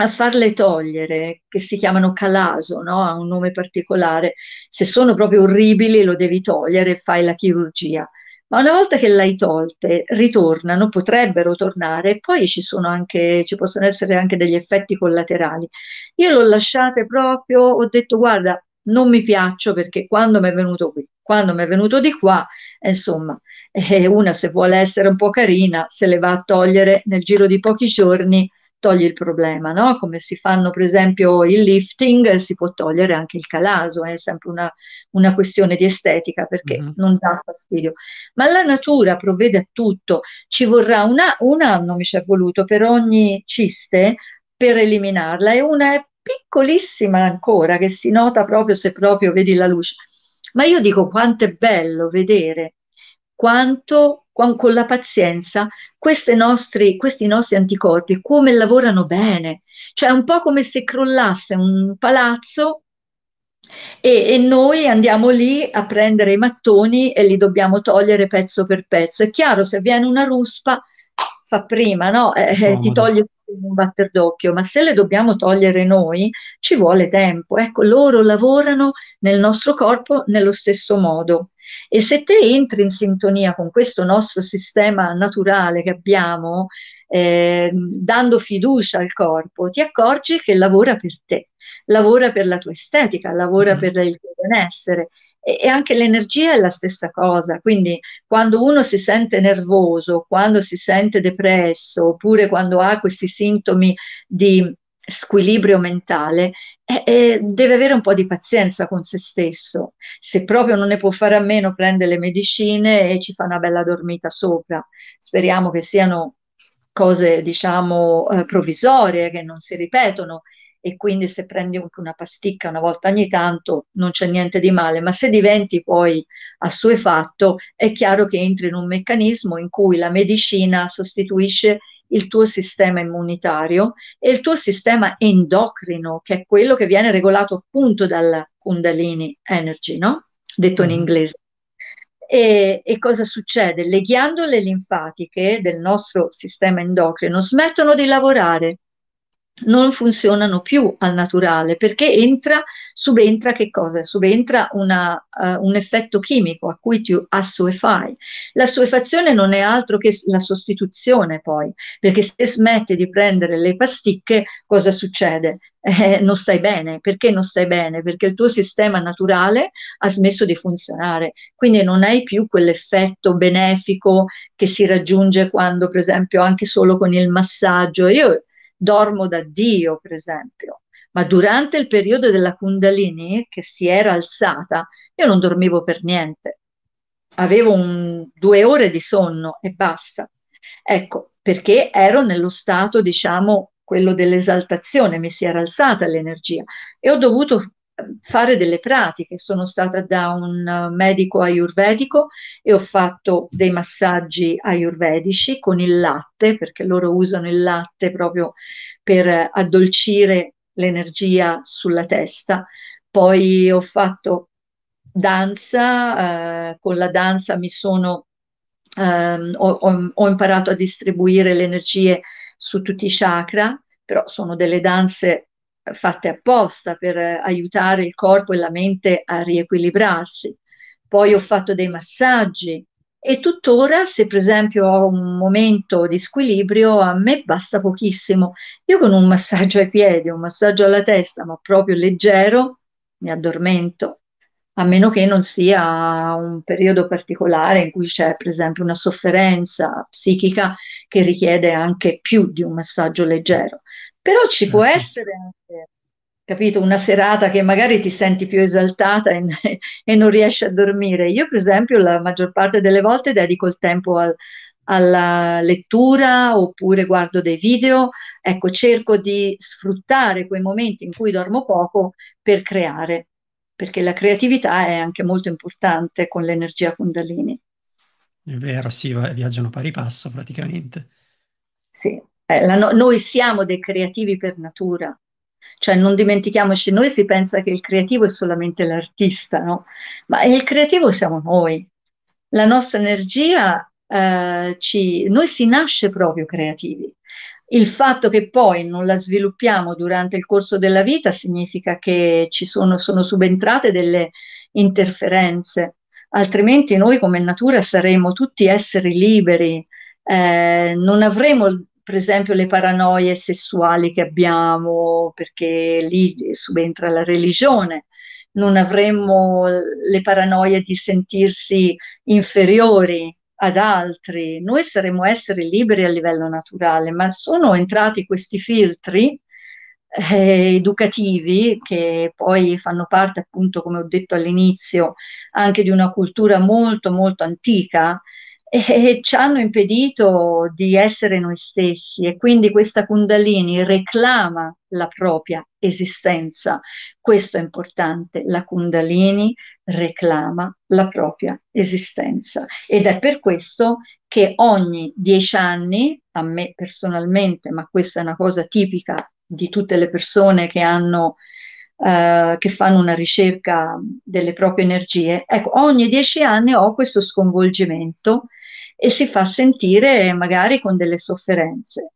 a farle togliere, che si chiamano calaso, no? ha un nome particolare, se sono proprio orribili lo devi togliere e fai la chirurgia ma una volta che l'hai tolte, ritornano, potrebbero tornare, e poi ci, sono anche, ci possono essere anche degli effetti collaterali. Io l'ho lasciata proprio, ho detto guarda, non mi piaccio perché quando mi è venuto qui, quando mi è venuto di qua, eh, insomma, eh, una se vuole essere un po' carina, se le va a togliere nel giro di pochi giorni togli il problema, no? come si fanno per esempio il lifting, si può togliere anche il calaso, è sempre una, una questione di estetica perché mm-hmm. non dà fastidio. Ma la natura provvede a tutto, ci vorrà una, un anno mi ci è voluto per ogni ciste per eliminarla e una è piccolissima ancora che si nota proprio se proprio vedi la luce. Ma io dico quanto è bello vedere quanto con, con la pazienza nostri, questi nostri anticorpi, come lavorano bene. Cioè è un po' come se crollasse un palazzo e, e, noi andiamo lì a prendere i mattoni e li dobbiamo togliere pezzo per pezzo. È chiaro, se viene una ruspa, fa prima, no? Eh, eh ti toglie un batter d'occhio, ma se le dobbiamo togliere noi ci vuole tempo. Ecco, loro lavorano nel nostro corpo nello stesso modo. E se te entri in sintonia con questo nostro sistema naturale che abbiamo, eh, dando fiducia al corpo, ti accorgi che lavora per te, lavora per la tua estetica, lavora mm. per il tuo benessere e, e, anche l'energia è la stessa cosa. Quindi quando uno si sente nervoso, quando si sente depresso oppure quando ha questi sintomi di squilibrio mentale, eh, eh, deve avere un po' di pazienza con se stesso. Se proprio non ne può fare a meno, prende le medicine e ci fa una bella dormita sopra. Speriamo che siano cose, diciamo, eh, provvisorie, che non si ripetono. E quindi se prendi anche una pasticca una volta ogni tanto non c'è niente di male, ma se diventi poi assuefatto è chiaro che entri in un meccanismo in cui la medicina sostituisce il tuo sistema immunitario e il tuo sistema endocrino, che è quello che viene regolato appunto dalla Kundalini Energy, no? detto in mm. inglese. E, e, cosa succede? Le ghiandole linfatiche del nostro sistema endocrino smettono di lavorare non funzionano più al naturale perché entra, subentra che cosa? Subentra una, uh, un effetto chimico a cui tu assuefai. La suefazione non è altro che la sostituzione poi, perché se smetti di prendere le pasticche cosa succede? Eh, non stai bene. Perché non stai bene? Perché il tuo sistema naturale ha smesso di funzionare, quindi non hai più quell'effetto benefico che si raggiunge quando, per esempio, anche solo con il massaggio. Io dormo da Dio, per esempio. Ma durante il periodo della Kundalini, che si era alzata, io non dormivo per niente. Avevo un, due ore di sonno e basta. Ecco, perché ero nello stato, diciamo, quello dell'esaltazione, mi si era alzata l'energia e ho dovuto fare delle pratiche. Sono stata da un eh, medico ayurvedico e ho fatto dei massaggi ayurvedici con il latte, perché loro usano il latte proprio per addolcire l'energia sulla testa. Poi ho fatto danza, eh, con la danza mi sono, ehm, ho, ho imparato a distribuire le energie su tutti i chakra, però sono delle danze fatte apposta per eh, aiutare il corpo e la mente a riequilibrarsi. Poi ho fatto dei massaggi e tuttora se per esempio ho un momento di squilibrio a me basta pochissimo. Io con un massaggio ai piedi, un massaggio alla testa, ma proprio leggero, mi addormento, a meno che non sia un periodo particolare in cui c'è per esempio una sofferenza psichica che richiede anche più di un massaggio leggero. Però ci può certo. essere anche, capito, una serata che magari ti senti più esaltata e, e, non riesci a dormire. Io, per esempio, la maggior parte delle volte dedico il tempo al, alla lettura oppure guardo dei video. Ecco, cerco di sfruttare quei momenti in cui dormo poco per creare, perché la creatività è anche molto importante con l'energia Kundalini. È vero, sì, viaggiano pari passo praticamente. Sì. Eh, no- noi siamo dei creativi per natura, cioè non dimentichiamoci, noi si pensa che il creativo è solamente l'artista, no? Ma il creativo siamo noi, la nostra energia, eh, ci, noi si nasce proprio creativi. Il fatto che poi non la sviluppiamo durante il corso della vita significa che ci sono, sono subentrate delle interferenze, altrimenti noi come natura saremo tutti esseri liberi, eh, non avremo per esempio le paranoie sessuali che abbiamo, perché lì subentra la religione, non avremmo le paranoie di sentirsi inferiori ad altri, noi saremmo esseri liberi a livello naturale, ma sono entrati questi filtri eh, educativi che poi fanno parte appunto come ho detto all'inizio anche di una cultura molto molto antica e ci hanno impedito di essere noi stessi e quindi questa Kundalini reclama la propria esistenza. Questo è importante, la Kundalini reclama la propria esistenza ed è per questo che ogni dieci anni, a me personalmente, ma questa è una cosa tipica di tutte le persone che hanno Uh, che fanno una ricerca delle proprie energie. Ecco, ogni dieci anni ho questo sconvolgimento e si fa sentire magari con delle sofferenze.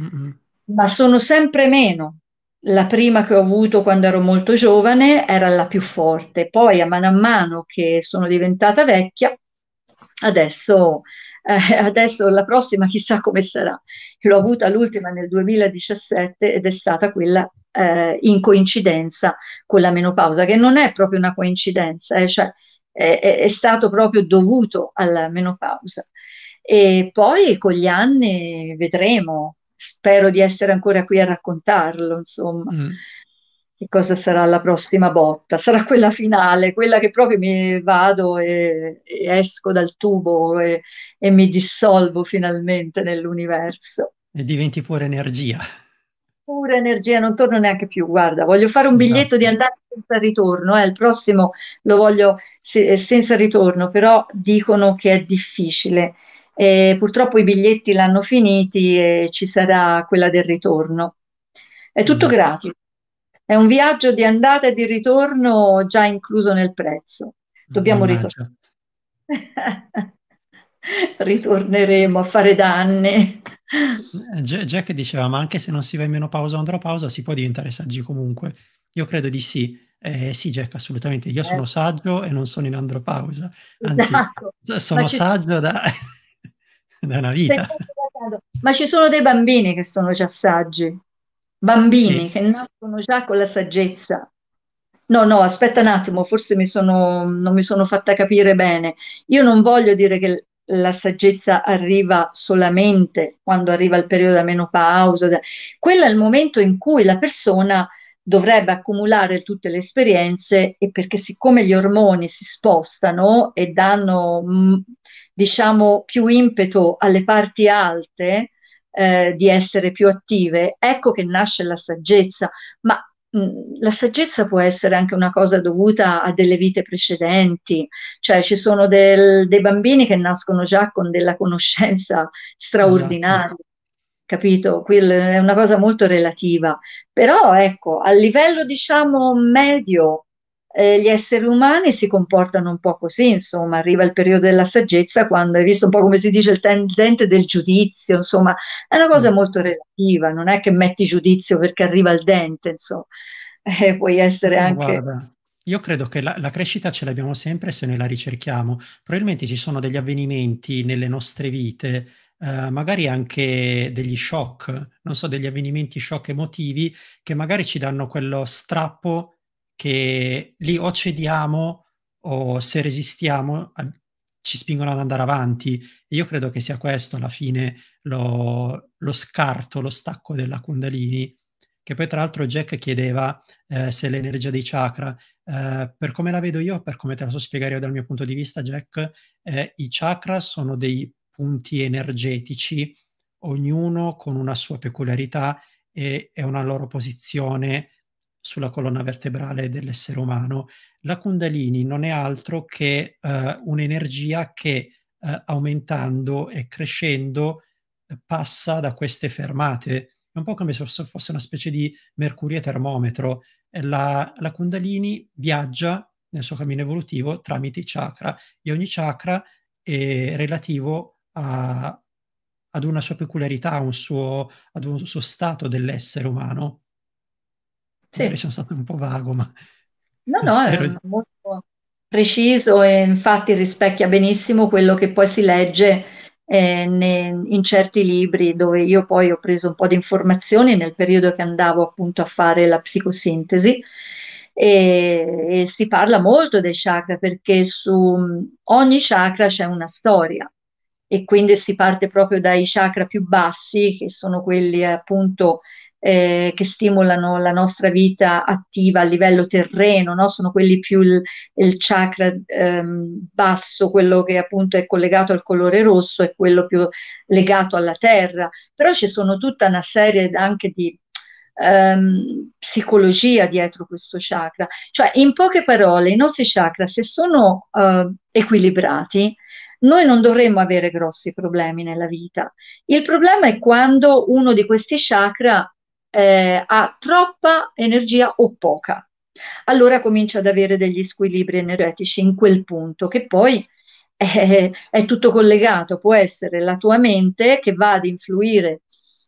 Mm-hmm. Ma sono sempre meno. La prima che ho avuto quando ero molto giovane era la più forte, poi a mano a mano che sono diventata vecchia, adesso, eh, adesso la prossima chissà come sarà. L'ho avuta l'ultima nel 2017 ed è stata quella eh, in coincidenza con la menopausa, che non è proprio una coincidenza, eh, cioè eh, è stato proprio dovuto alla menopausa. E poi con gli anni vedremo, spero di essere ancora qui a raccontarlo, insomma. Mm. Che cosa sarà la prossima botta? Sarà quella finale, quella che proprio mi vado e, e esco dal tubo e, e mi dissolvo finalmente nell'universo. E diventi pure energia pura energia, non torno neanche più, guarda, voglio fare un biglietto esatto. di andata senza ritorno, eh, il prossimo lo voglio se, eh, senza ritorno, però dicono che è difficile. Eh, purtroppo i biglietti l'hanno finiti e ci sarà quella del ritorno. È tutto mm. gratis. È un viaggio di andata e di ritorno già incluso nel prezzo. Dobbiamo eh, ritornare. ritorneremo a fare danni. Eh, Jack diceva, ma anche se non si va in menopausa o andropausa, si può diventare saggi comunque. Io credo di sì. Eh, sì, Jack, assolutamente. Io eh. sono saggio e non sono in andropausa. Anzi, esatto. sono ci... saggio da... da, una vita. Ma ci sono dei bambini che sono già saggi. Bambini sì. che nascono già con la saggezza. No, no, aspetta un attimo, forse mi sono, non mi sono fatta capire bene. Io non voglio dire che la saggezza arriva solamente quando arriva il periodo della menopausa, quello è il momento in cui la persona dovrebbe accumulare tutte le esperienze e perché siccome gli ormoni si spostano e danno mm, diciamo più impeto alle parti alte eh, di essere più attive, ecco che nasce la saggezza, ma Mhmm, la saggezza può essere anche una cosa dovuta a delle vite precedenti, cioè ci sono del, dei bambini che nascono già con della conoscenza esatto. straordinaria. Esatto. Capito? è una cosa molto relativa, però ecco, a livello diciamo medio eh, gli esseri umani si comportano un po' così, insomma, arriva il periodo della saggezza quando hai visto un po' come si dice il dente del giudizio, insomma, è una cosa mm. molto relativa, non è che metti giudizio perché arriva il dente, insomma, eh, puoi essere anche... Guarda. Io credo che la, la, crescita ce l'abbiamo sempre se noi la ricerchiamo. Probabilmente ci sono degli avvenimenti nelle nostre vite, eh, magari anche degli shock, non so, degli avvenimenti shock emotivi che magari ci danno quello strappo che lì o cediamo o se resistiamo a, ci spingono ad andare avanti. Io credo che sia questo alla fine lo, lo scarto, lo stacco della Kundalini, che poi tra l'altro Jack chiedeva eh, se l'energia dei chakra, eh, per come la vedo io, per come te la so spiegare io dal mio punto di vista, Jack, eh, i chakra sono dei punti energetici, ognuno con una sua peculiarità e, e una loro posizione sulla colonna vertebrale dell'essere umano. La Kundalini non è altro che eh, un'energia che eh, aumentando e crescendo eh, passa da queste fermate. È un po' come se fosse una specie di mercurio termometro. La, la Kundalini viaggia nel suo cammino evolutivo tramite i chakra e ogni chakra è relativo a, ad una sua peculiarità, un suo, ad un suo stato dell'essere umano. Sì. Sono stato un po' vago, ma... No, no, spero... è molto preciso e infatti rispecchia benissimo quello che poi si legge eh, in certi libri dove io poi ho preso un po' di informazioni nel periodo che andavo appunto a fare la psicosintesi. E, e, si parla molto dei chakra perché su mm, ogni chakra c'è una storia e quindi si parte proprio dai chakra più bassi che sono quelli appunto eh, che stimolano la nostra vita attiva a livello terreno, no? sono quelli più il, il chakra ehm, basso, quello che appunto è collegato al colore rosso e quello più legato alla terra, però ci sono tutta una serie anche di ehm, psicologia dietro questo chakra, cioè in poche parole i nostri chakra se sono eh, equilibrati, noi non dovremmo avere grossi problemi nella vita. Il problema è quando uno di questi chakra eh, ha troppa energia o poca. Allora comincia ad avere degli squilibri energetici in quel punto che poi è, eh, è tutto collegato, può essere la tua mente che va ad influire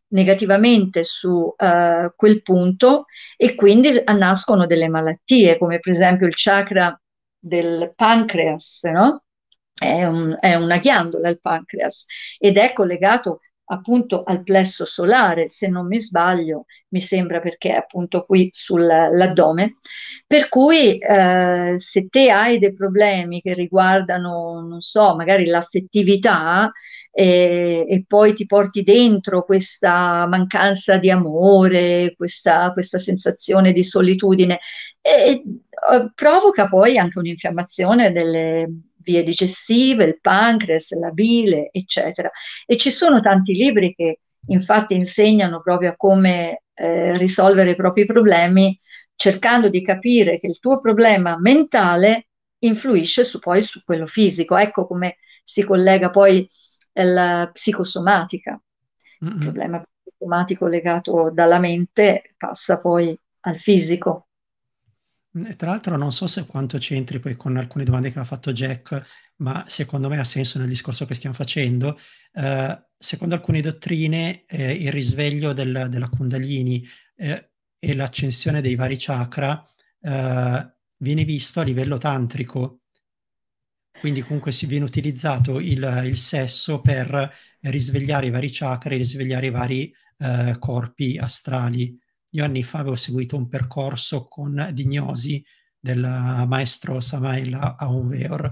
negativamente su uh, quel punto e quindi nascono delle malattie, come per esempio il chakra del pancreas, no? È, un, è, una ghiandola il pancreas ed è collegato appunto al plesso solare, se non mi sbaglio, mi sembra perché è appunto qui sull'addome, per cui eh, se te hai dei problemi che riguardano, non so, magari l'affettività eh, e poi ti porti dentro questa mancanza di amore, questa, questa sensazione di solitudine, e, e eh, provoca poi anche un'infiammazione delle vie digestive, il pancreas, la bile, eccetera. E ci sono tanti libri che infatti insegnano proprio a come eh, risolvere i propri problemi cercando di capire che il tuo problema mentale influisce su, poi su quello fisico. Ecco come si collega poi eh, la psicosomatica. Mm-hmm. Il problema psicosomatico legato dalla mente passa poi al fisico. Mm, e tra l'altro non so se quanto c'entri poi con alcune domande che ha fatto Jack, ma secondo me ha senso nel discorso che stiamo facendo. Eh, secondo alcune dottrine eh, il risveglio del, della Kundalini eh, e l'accensione dei vari chakra eh, viene visto a livello tantrico. Quindi comunque si viene utilizzato il, il sesso per risvegliare i vari chakra e risvegliare i vari eh, corpi astrali. Io anni fa avevo seguito un percorso con Dignosi del maestro Samael Aunveor,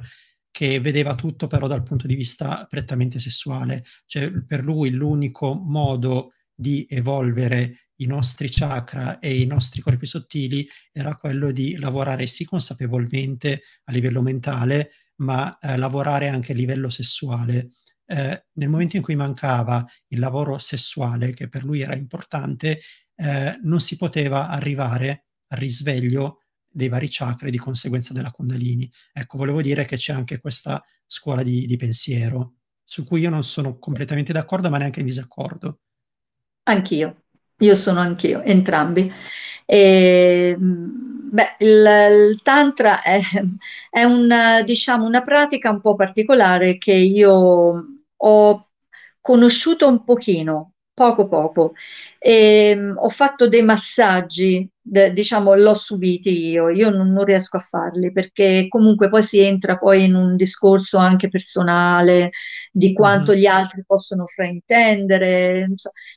che vedeva tutto però dal punto di vista prettamente sessuale. Cioè, per lui l'unico modo di evolvere i nostri chakra e i nostri corpi sottili era quello di lavorare sì consapevolmente a livello mentale, ma eh, lavorare anche a livello sessuale. Eh, nel momento in cui mancava il lavoro sessuale, che per lui era importante, eh, non si poteva arrivare al risveglio dei vari chakra di conseguenza della Kundalini. Ecco, volevo dire che c'è anche questa scuola di, di pensiero su cui io non sono completamente d'accordo, ma neanche in disaccordo. Anch'io, io sono anch'io, entrambi. E, mm, beh, il, il, tantra è, è una, diciamo, una pratica un po' particolare che io ho conosciuto un pochino poco poco. E, ehm, ho fatto dei massaggi diciamo, l'ho subiti io, io non, non, riesco a farli perché comunque poi si entra poi in un discorso anche personale di mm-hmm. quanto mm-hmm. gli altri possono fraintendere.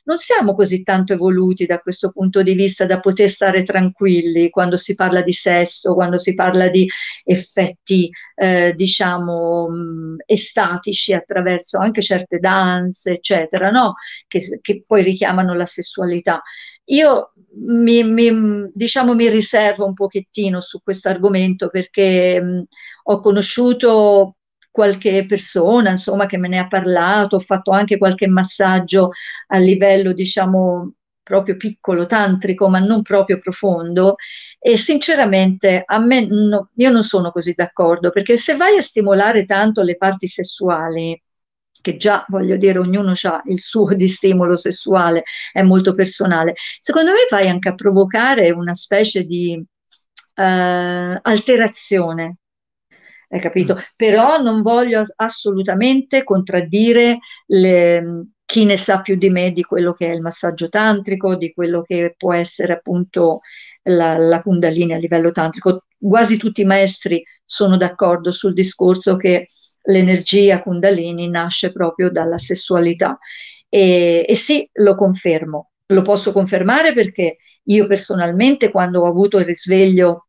Non siamo così tanto evoluti da questo punto di vista da poter stare tranquilli quando si parla di sesso, quando si parla di effetti, eh, diciamo, mh, mm, estatici attraverso anche certe danze, eccetera, no? che, che poi richiamano la sessualità. Io mi, mi, diciamo, mi riservo un pochettino su questo argomento perché mh, mm, ho conosciuto qualche persona insomma, che me ne ha parlato, ho fatto anche qualche massaggio a livello diciamo proprio piccolo, tantrico, ma non proprio profondo. E sinceramente a me no, io non sono così d'accordo, perché se vai a stimolare tanto le parti sessuali, che già voglio dire ognuno ha il suo di stimolo sessuale, è molto personale, secondo me vai anche a provocare una specie di eh, alterazione. Hai capito? Mm. Però non voglio assolutamente contraddire le, chi ne sa più di me di quello che è il massaggio tantrico, di quello che può essere appunto la, la kundalini a livello tantrico. Quasi tutti i maestri sono d'accordo sul discorso che l'energia kundalini nasce proprio dalla sessualità. E, e sì, lo confermo, lo posso confermare perché io personalmente quando ho avuto il risveglio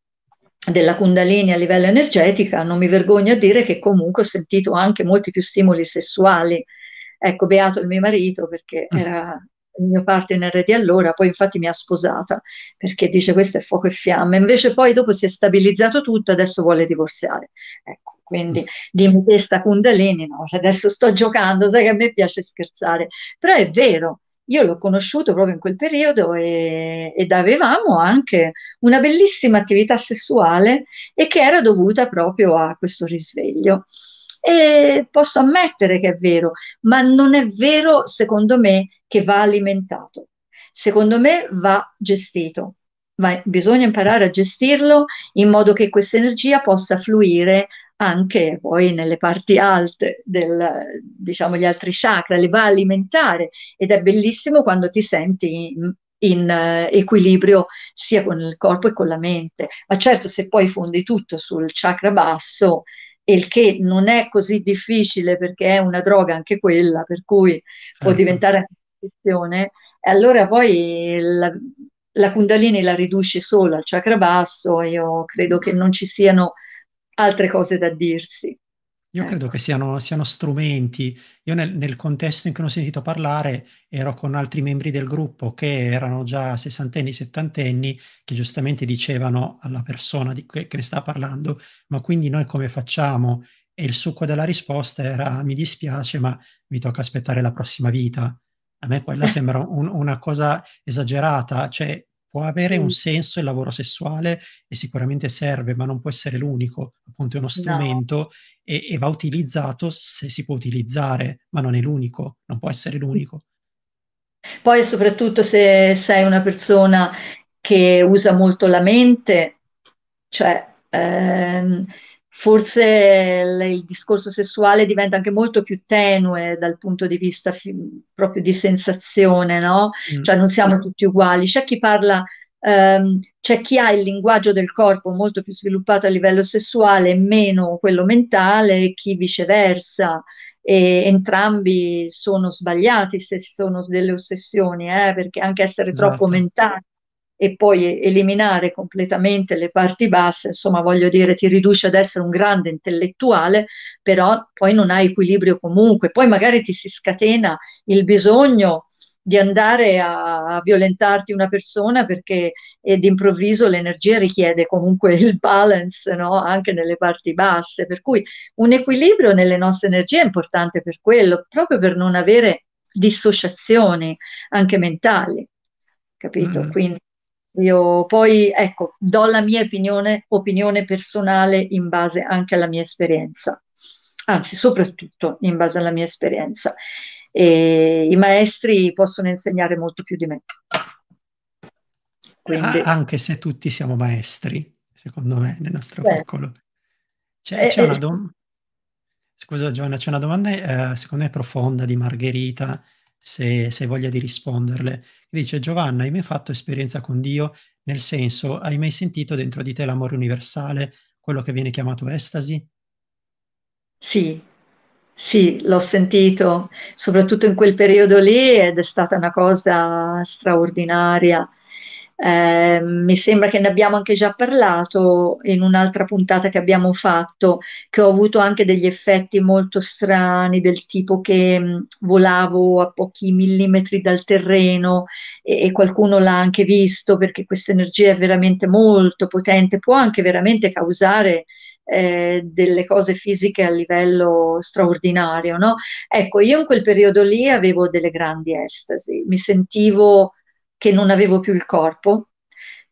della Kundalini a livello energetico, non mi vergogno a dire che comunque ho sentito anche molti più stimoli sessuali. Ecco, beato il mio marito perché mm. era il mio partner di allora, poi infatti mi ha sposata perché dice questo è fuoco e fiamme, invece poi dopo si è stabilizzato tutto, adesso vuole divorziare. Ecco, quindi dimmi questa Kundalini, no, cioè, adesso sto giocando, sai che a me piace scherzare, però è vero. Io l'ho conosciuto proprio in quel periodo e, ed avevamo anche una bellissima attività sessuale e che era dovuta proprio a questo risveglio e posso ammettere che è vero, ma non è vero secondo me che va alimentato. Secondo me va gestito, ma bisogna imparare a gestirlo in modo che questa energia possa fluire anche poi nelle parti alte del, diciamo, gli altri chakra, le va a alimentare ed è bellissimo quando ti senti in, in uh, equilibrio sia con il corpo che con la mente. Ma certo se poi fondi tutto sul chakra basso il che non è così difficile perché è una droga anche quella, per cui certo. può diventare anche un'addizione, allora poi la, la Kundalini la riduce solo al chakra basso, io credo che non ci siano altre cose da dirsi. Io certo. credo che siano, siano strumenti. Io nel, nel, contesto in cui ho sentito parlare ero con altri membri del gruppo che erano già sessantenni, settantenni, che giustamente dicevano alla persona di, che, che ne sta parlando, ma quindi noi come facciamo? E il succo della risposta era mi dispiace, ma mi tocca aspettare la prossima vita. A me quella sembra un, una cosa esagerata, cioè può avere mm. un senso il lavoro sessuale e sicuramente serve, ma non può essere l'unico, appunto è uno strumento no. e, e va utilizzato se si può utilizzare, ma non è l'unico, non può essere l'unico. Poi soprattutto se sei una persona che usa molto la mente, cioè ehm, forse l- il discorso sessuale diventa anche molto più tenue dal punto di vista fi- proprio di sensazione, no? Mm. Cioè non siamo tutti uguali. C'è chi parla Um, c'è chi ha il linguaggio del corpo molto più sviluppato a livello sessuale e meno quello mentale, e chi viceversa. E entrambi sono sbagliati se sono delle ossessioni, eh, perché anche essere esatto. troppo mentali e poi eliminare completamente le parti basse, insomma voglio dire ti riduce ad essere un grande intellettuale, però poi non hai equilibrio comunque, poi magari ti si scatena il bisogno di andare a violentarti una persona perché d'improvviso l'energia richiede comunque il balance no? anche nelle parti basse, per cui un equilibrio nelle nostre energie è importante per quello, proprio per non avere dissociazioni anche mentali, capito? Mm. Quindi io poi, ecco, do la mia opinione, opinione personale in base anche alla mia esperienza, anzi soprattutto in base alla mia esperienza. E I maestri possono insegnare molto più di me. Quindi... Anche se tutti siamo maestri, secondo me, nel nostro Beh. piccolo. C'è, eh, c'è eh, una domanda. Scusa Giovanna, c'è una domanda eh, secondo me profonda di Margherita se, hai voglia di risponderle. Dice Giovanna, hai mai fatto esperienza con Dio? Nel senso, hai mai sentito dentro di te l'amore universale, quello che viene chiamato estasi? Sì, sì, l'ho sentito, soprattutto in quel periodo lì ed è stata una cosa straordinaria. Ehm, mi sembra che ne abbiamo anche già parlato in un'altra puntata che abbiamo fatto, che ho avuto anche degli effetti molto strani, del tipo che mh, volavo a pochi millimetri dal terreno e, e qualcuno l'ha anche visto perché questa energia è veramente molto potente, può anche veramente causare eh, delle cose fisiche a livello straordinario. No? Ecco, io in quel periodo lì avevo delle grandi estasi, mi sentivo che non avevo più il corpo.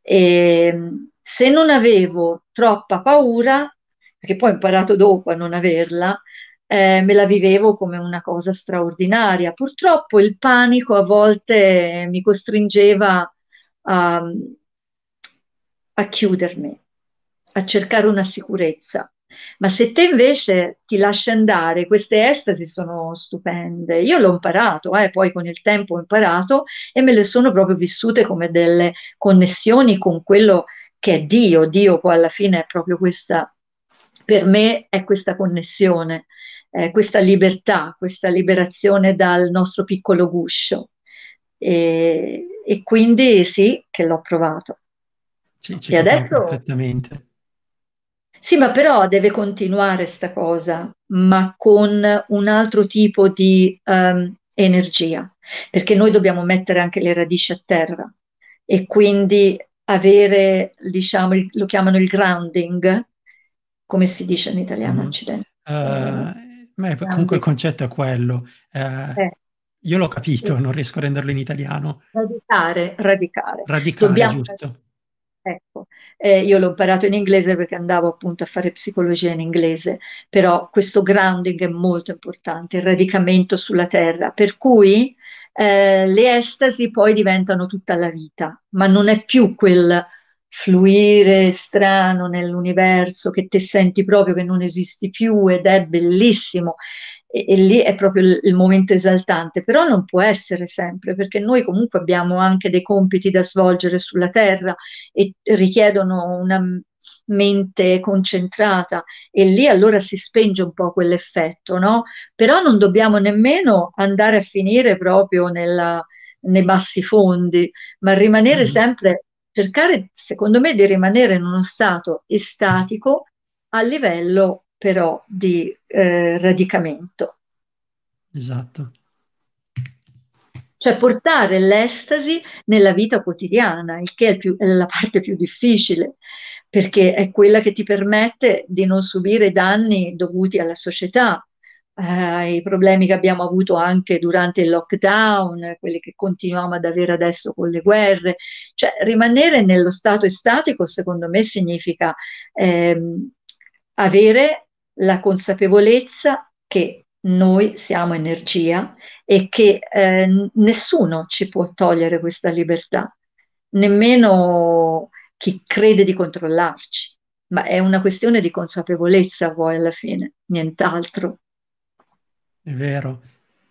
E, ehm, se non avevo troppa paura, perché poi ho imparato dopo a non averla, eh, me la vivevo come una cosa straordinaria. Purtroppo il panico a volte mi costringeva a, a chiudermi, a cercare una sicurezza. Ma se te invece ti lasci andare, queste estasi sono stupende. Io l'ho imparato, eh, poi con il tempo ho imparato e me le sono proprio vissute come delle connessioni con quello che è Dio. Dio poi alla fine è proprio questa, per me è questa connessione, eh, questa libertà, questa liberazione dal nostro piccolo guscio. E, e quindi sì, che l'ho provato. Sì, ci e adesso... perfettamente. Sì, ma però deve continuare questa cosa, ma con un altro tipo di um, energia, perché noi dobbiamo mettere anche le radici a terra e quindi avere, diciamo, il, lo chiamano il grounding, come si dice in italiano, mm. accidenti. Uh, eh, comunque il concetto è quello. Eh, eh. Io l'ho capito, non riesco a renderlo in italiano. Radicare, radicare. Radicare, Dobbiamo giusto. Eh, io l'ho imparato in inglese perché andavo appunto a fare psicologia in inglese, però questo grounding è molto importante, il radicamento sulla terra, per cui eh, le estasi poi diventano tutta la vita, ma non è più quel fluire strano nell'universo che te senti proprio che non esisti più ed è bellissimo e, e lì è proprio il, il, momento esaltante, però non può essere sempre, perché noi comunque abbiamo anche dei compiti da svolgere sulla terra e richiedono una mente concentrata e lì allora si spenge un po' quell'effetto, no? Però non dobbiamo nemmeno andare a finire proprio nella, nei bassi fondi, ma rimanere mm. sempre, cercare secondo me di rimanere in uno stato estatico a livello però di eh, radicamento. Esatto. Cioè portare l'estasi nella vita quotidiana, il che è, più, è la parte più difficile, perché è quella che ti permette di non subire danni dovuti alla società, ai eh, problemi che abbiamo avuto anche durante il lockdown, quelli che continuiamo ad avere adesso con le guerre. Cioè, rimanere nello stato estatico, secondo me, significa ehm, avere la consapevolezza che noi siamo energia e che eh, nessuno ci può togliere questa libertà, nemmeno chi crede di controllarci, ma è una questione di consapevolezza poi alla fine, nient'altro. È vero.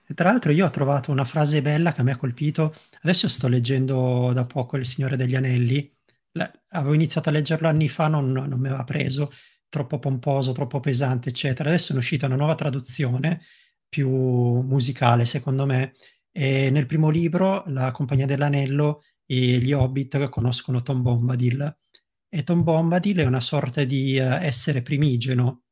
E tra l'altro io ho trovato una frase bella che mi ha colpito, adesso sto leggendo da poco Il Signore degli Anelli, La, avevo iniziato a leggerlo anni fa, non, non mi aveva preso, troppo pomposo, troppo pesante, eccetera. Adesso è uscita una nuova traduzione più musicale, secondo me. E nel primo libro, La Compagnia dell'Anello e gli Hobbit conoscono Tom Bombadil. E Tom Bombadil è una sorta di eh, essere primigeno.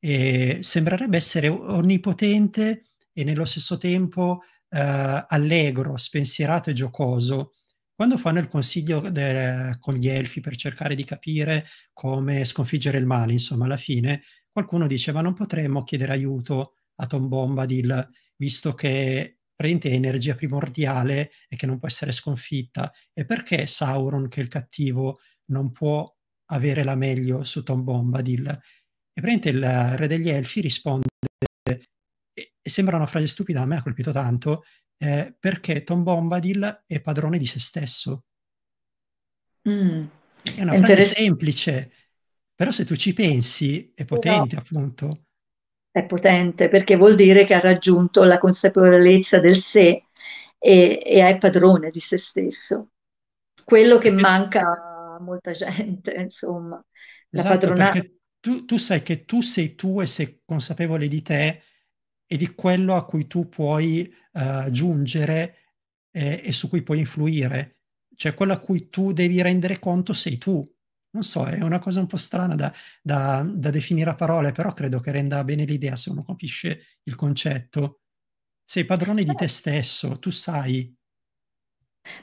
E sembrerebbe essere onnipotente e nello stesso tempo eh, allegro, spensierato e giocoso quando fanno il consiglio de- con gli elfi per cercare di capire come sconfiggere il male, insomma, alla fine qualcuno dice ma non potremmo chiedere aiuto a Tom Bombadil, visto che prende energia primordiale e che non può essere sconfitta. E perché Sauron, che è il cattivo, non può avere la meglio su Tom Bombadil? E prende il re degli elfi risponde, e sembra una frase stupida, a me ha colpito tanto, eh, perché Tom Bombadil è padrone di se stesso. Mm. È una frase semplice, però se tu ci pensi è potente no. appunto. È potente perché vuol dire che ha raggiunto la consapevolezza del sé e, e è padrone di se stesso. Quello che manca a molta gente, insomma, esatto, la padronanza. Tu, tu, sai che tu sei tu e sei consapevole di te e di quello a cui tu puoi uh, giungere eh, e su cui puoi influire, cioè quello a cui tu devi rendere conto sei tu. Non so, è una cosa un po' strana da, da, da definire a parole, però credo che renda bene l'idea se uno capisce il concetto. Sei padrone di te stesso, tu sai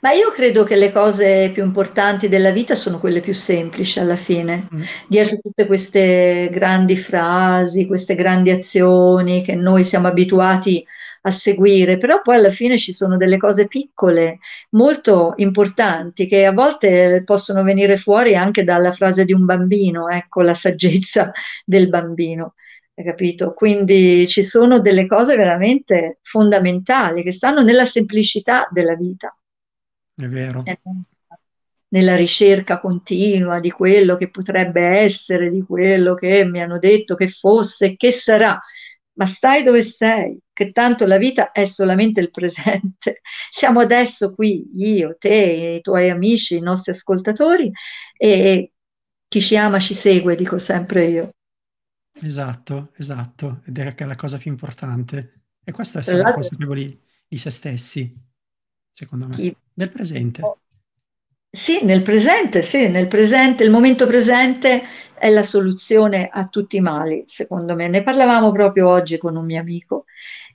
ma io credo che le cose più importanti della vita sono quelle più semplici alla fine. Mm. Dietro tutte queste grandi frasi, queste grandi azioni che noi siamo abituati a seguire, però poi alla fine ci sono delle cose piccole, molto importanti, che a volte possono venire fuori anche dalla frase di un bambino, ecco la saggezza del bambino. Hai capito? Quindi ci sono delle cose veramente fondamentali che stanno nella semplicità della vita. È vero. Eh, nella ricerca continua di quello che potrebbe essere, di quello che mi hanno detto che fosse, che sarà. Ma stai dove sei, che tanto la vita è solamente il presente. Siamo adesso qui, io, te, i tuoi amici, i nostri ascoltatori e chi ci ama ci segue, dico sempre io. Esatto, esatto, ed è la cosa più importante. E questa è la consapevoli di se stessi secondo me, nel presente. Oh. Sì, nel presente, sì, nel presente, il momento presente è la soluzione a tutti i mali, secondo me. Ne parlavamo proprio oggi con un mio amico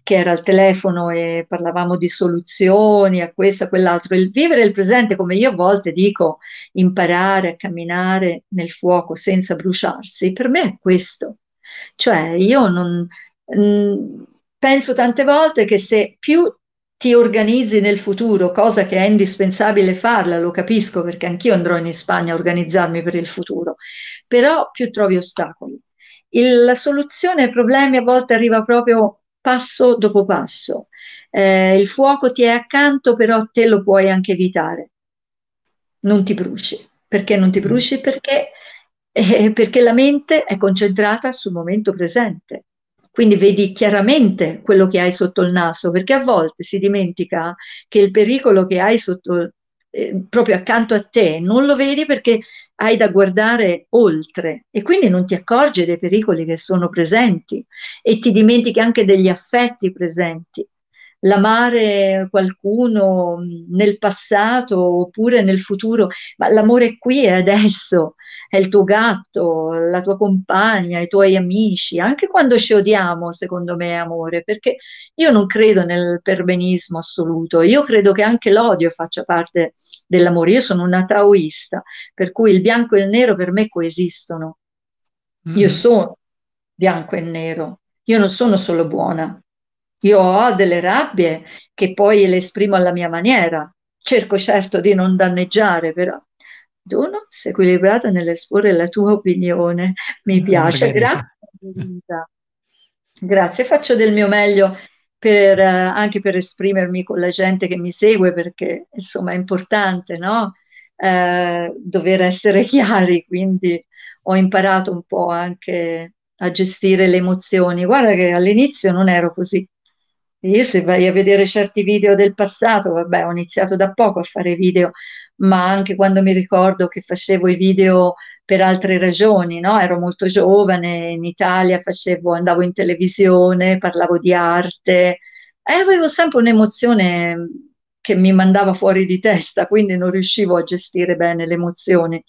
che era al telefono e parlavamo di soluzioni a questo, a quell'altro. Il vivere il presente, come io a volte dico, imparare a camminare nel fuoco senza bruciarsi, per me è questo. Cioè, io non... Mh, mm, penso tante volte che se più ti organizzi nel futuro, cosa che è indispensabile farla, lo capisco perché anch'io andrò in Spagna a organizzarmi per il futuro, però più trovi ostacoli. Il, la soluzione ai problemi a volte arriva proprio passo dopo passo. Eh, il fuoco ti è accanto, però te lo puoi anche evitare. Non ti bruci. Perché non ti bruci? Perché, eh, perché la mente è concentrata sul momento presente. Quindi vedi chiaramente quello che hai sotto il naso, perché a volte si dimentica che il pericolo che hai sotto, eh, proprio accanto a te non lo vedi perché hai da guardare oltre e quindi non ti accorgi dei pericoli che sono presenti e ti dimentichi anche degli affetti presenti l'amare qualcuno mm, nel passato oppure nel futuro, ma l'amore è qui e adesso, è il tuo gatto, la tua compagna, i tuoi amici, anche quando ci odiamo, secondo me è amore, perché io non credo nel perbenismo assoluto, io credo che anche l'odio faccia parte dell'amore, io sono una taoista, per cui il bianco e il nero per me coesistono, mm. io sono bianco e nero, io non sono solo buona, io ho delle rabbie che poi le esprimo alla mia maniera. Cerco certo di non danneggiare, però. Dono, sei equilibrata nell'esporre la tua opinione. Mi ah, piace. Grazie. Grazie, faccio del mio meglio per, eh, anche per esprimermi con la gente che mi segue, perché insomma è importante, no? Eh, dover essere chiari, quindi ho imparato un po' anche a gestire le emozioni. Guarda che all'inizio non ero così, io se vai a vedere certi video del passato, vabbè, ho iniziato da poco a fare video, ma anche quando mi ricordo che facevo i video per altre ragioni, no? ero molto giovane, in Italia facevo, andavo in televisione, parlavo di arte e avevo sempre un'emozione che mi mandava fuori di testa, quindi non riuscivo a gestire bene le emozioni.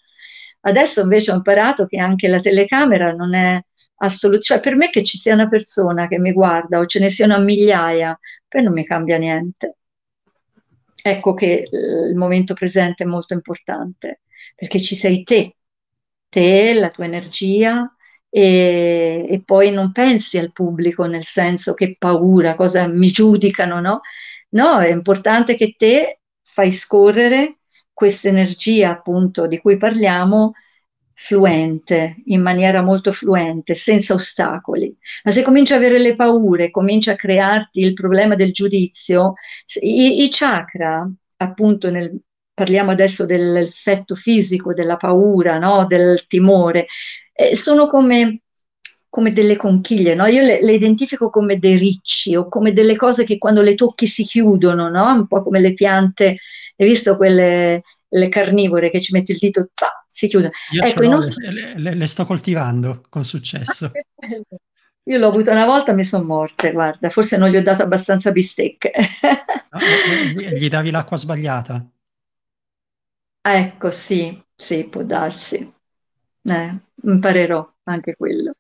Adesso invece ho imparato che anche la telecamera non è assoluto, cioè per me che ci sia una persona che mi guarda o ce ne siano a migliaia, poi non mi cambia niente. Ecco che eh, il momento presente è molto importante, perché ci sei te, te, la tua energia, e, e, poi non pensi al pubblico nel senso che paura, cosa mi giudicano, no? No, è importante che te fai scorrere questa energia appunto di cui parliamo fluente, in maniera molto fluente, senza ostacoli. Ma se cominci a avere le paure, cominci a crearti il problema del giudizio, i, i chakra, appunto nel, parliamo adesso dell'effetto fisico, della paura, no? del timore, eh, sono come, come, delle conchiglie, no? io le, le, identifico come dei ricci o come delle cose che quando le tocchi si chiudono, no? un po' come le piante, hai visto quelle le carnivore che ci metti il dito, bah, si chiude. ecco, nostri... le, le, le, sto coltivando con successo. Ah, Io l'ho avuto una volta, mi sono morte, guarda, forse non gli ho dato abbastanza bistecche. no, eh, eh, gli davi l'acqua sbagliata. Ah, ecco, sì, sì, può darsi. Eh, imparerò anche quello.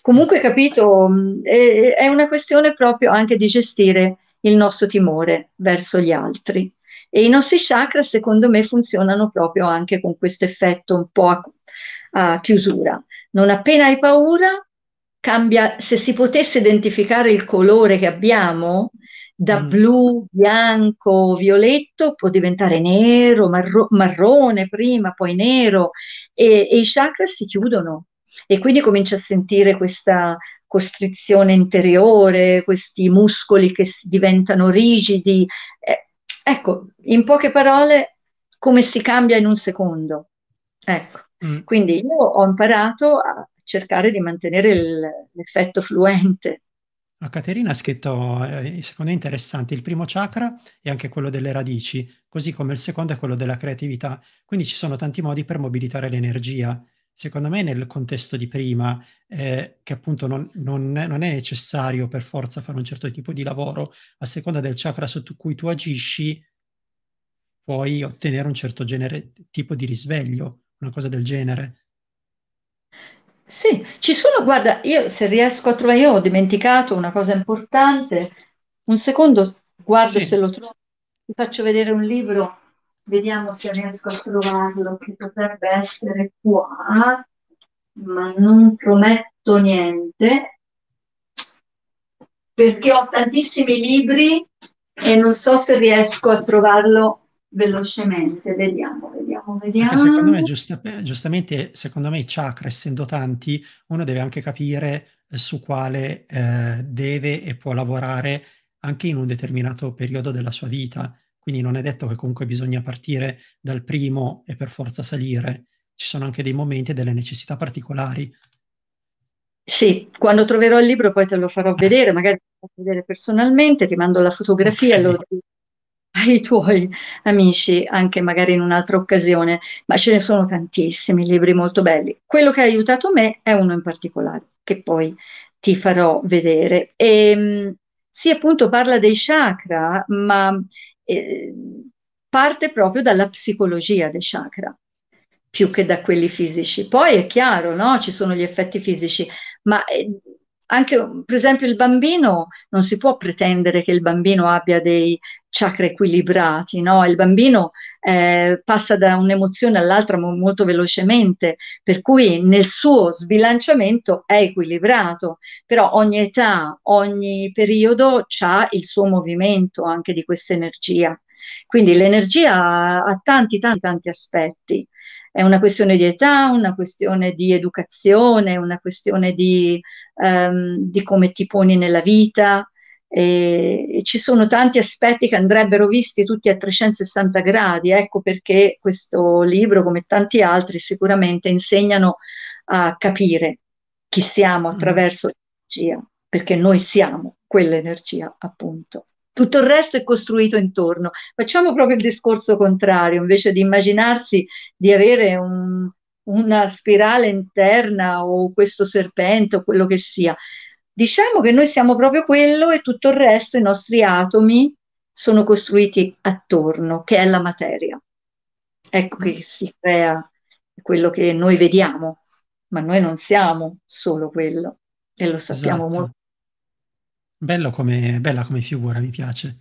Comunque, capito, mm, è, è una questione proprio anche di gestire il nostro timore verso gli altri. E i nostri chakra, secondo me, funzionano proprio anche con questo effetto un po' a, a chiusura. Non appena hai paura, cambia, se si potesse identificare il colore che abbiamo, da mm. blu, bianco, violetto, può diventare nero, marro- marrone prima, poi nero, e, e i chakra si chiudono. E quindi comincia a sentire questa costrizione interiore, questi muscoli che diventano rigidi. Eh, Ecco, in poche parole, come si cambia in un secondo. Ecco, mm. quindi io ho imparato a cercare di mantenere il, l'effetto fluente. Ma Caterina ha scritto, eh, secondo me interessante, il primo chakra è anche quello delle radici, così come il secondo è quello della creatività. Quindi ci sono tanti modi per mobilitare l'energia secondo me nel contesto di prima, eh, che appunto non, non, non, è necessario per forza fare un certo tipo di lavoro, a seconda del chakra sotto cui tu agisci, puoi ottenere un certo genere, tipo di risveglio, una cosa del genere. Sì, ci sono, guarda, io se riesco a trovare, io ho dimenticato una cosa importante, un secondo, guardo sì. se lo trovo, ti faccio vedere un libro Vediamo se riesco a trovarlo, che potrebbe essere qua, ma non prometto niente, perché ho tantissimi libri e non so se riesco a trovarlo velocemente. Vediamo, vediamo, vediamo. Perché secondo me, giusta, giustamente, secondo me i chakra, essendo tanti, uno deve anche capire eh, su quale eh, deve e può lavorare anche in un determinato periodo della sua vita quindi non è detto che comunque bisogna partire dal primo e per forza salire, ci sono anche dei momenti e delle necessità particolari. Sì, quando troverò il libro poi te lo farò vedere, magari lo farò vedere personalmente, ti mando la fotografia okay. e ai tuoi amici anche magari in un'altra occasione, ma ce ne sono tantissimi libri molto belli. Quello che ha aiutato me è uno in particolare, che poi ti farò vedere. E, ehm, sì, appunto parla dei chakra, ma eh, parte proprio dalla psicologia dei chakra, più che da quelli fisici. Poi è chiaro, no? ci sono gli effetti fisici, ma eh, anche per esempio il bambino, non si può pretendere che il bambino abbia dei chakra equilibrati, no? il bambino eh, passa da un'emozione all'altra molto velocemente, per cui nel suo sbilanciamento è equilibrato, però ogni età, ogni periodo ha il suo movimento anche di questa energia. Quindi l'energia ha tanti, tanti, tanti aspetti. È una questione di età, una questione di educazione, una questione di, um, di come ti poni nella vita. E, e ci sono tanti aspetti che andrebbero visti tutti a 360 gradi, ecco perché questo libro, come tanti altri, sicuramente insegnano a capire chi siamo mm. attraverso l'energia, perché noi siamo quell'energia, appunto tutto il resto è costruito intorno. Facciamo proprio il discorso contrario, invece di immaginarsi di avere un, una spirale interna o questo serpente o quello che sia. Diciamo che noi siamo proprio quello e tutto il resto, i nostri atomi, sono costruiti attorno, che è la materia. Ecco che si crea quello che noi vediamo, ma noi non siamo solo quello e lo sappiamo esatto. molto Bello come, bella come figura, mi piace.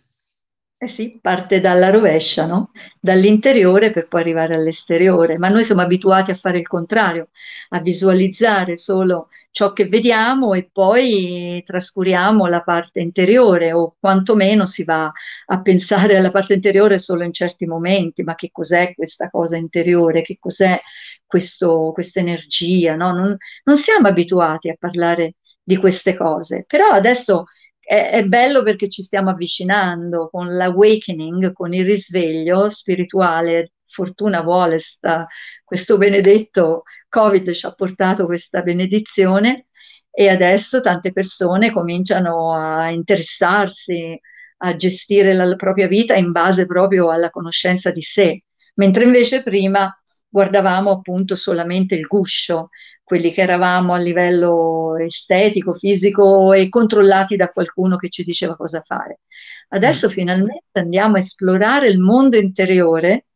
Eh sì, parte dalla rovescia, no? dall'interiore per poi arrivare all'esteriore, ma noi siamo abituati a fare il contrario, a visualizzare solo ciò che vediamo e poi trascuriamo la parte interiore o quantomeno si va a pensare alla parte interiore solo in certi momenti, ma che cos'è questa cosa interiore, che cos'è questa energia, no? non, non siamo abituati a parlare di queste cose, però adesso è, è bello perché ci stiamo avvicinando con l'awakening, con il risveglio spirituale fortuna vuole, sta, questo benedetto Covid ci ha portato questa benedizione e adesso tante persone cominciano a interessarsi, a gestire la propria vita in base proprio alla conoscenza di sé, mentre invece prima guardavamo appunto solamente il guscio, quelli che eravamo a livello estetico, fisico e controllati da qualcuno che ci diceva cosa fare. Adesso mm. finalmente andiamo a esplorare il mondo interiore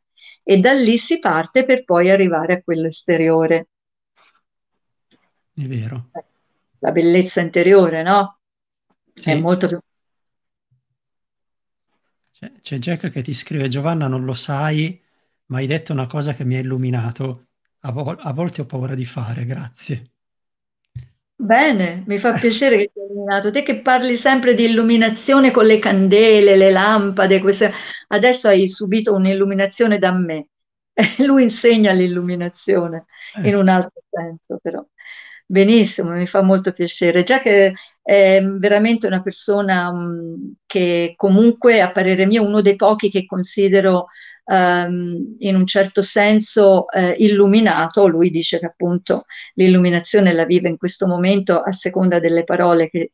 e da lì si parte per poi arrivare a quello esteriore. È vero. La bellezza interiore, no? Sì. È molto più... C'è, c'è Jack che ti scrive, Giovanna, non lo sai, ma hai detto una cosa che mi ha illuminato. A, vol- a volte ho paura di fare, grazie. Bene, mi fa piacere che ti hai illuminato. Te che parli sempre di illuminazione con le candele, le lampade, queste... adesso hai subito un'illuminazione da me. Lui insegna l'illuminazione eh. in un altro senso, però. Benissimo, mi fa molto piacere. Già che è veramente una persona che comunque, a parere mio, uno dei pochi che considero ehm, in un certo senso eh, illuminato, lui dice che appunto l'illuminazione la vive in questo momento a seconda delle parole che,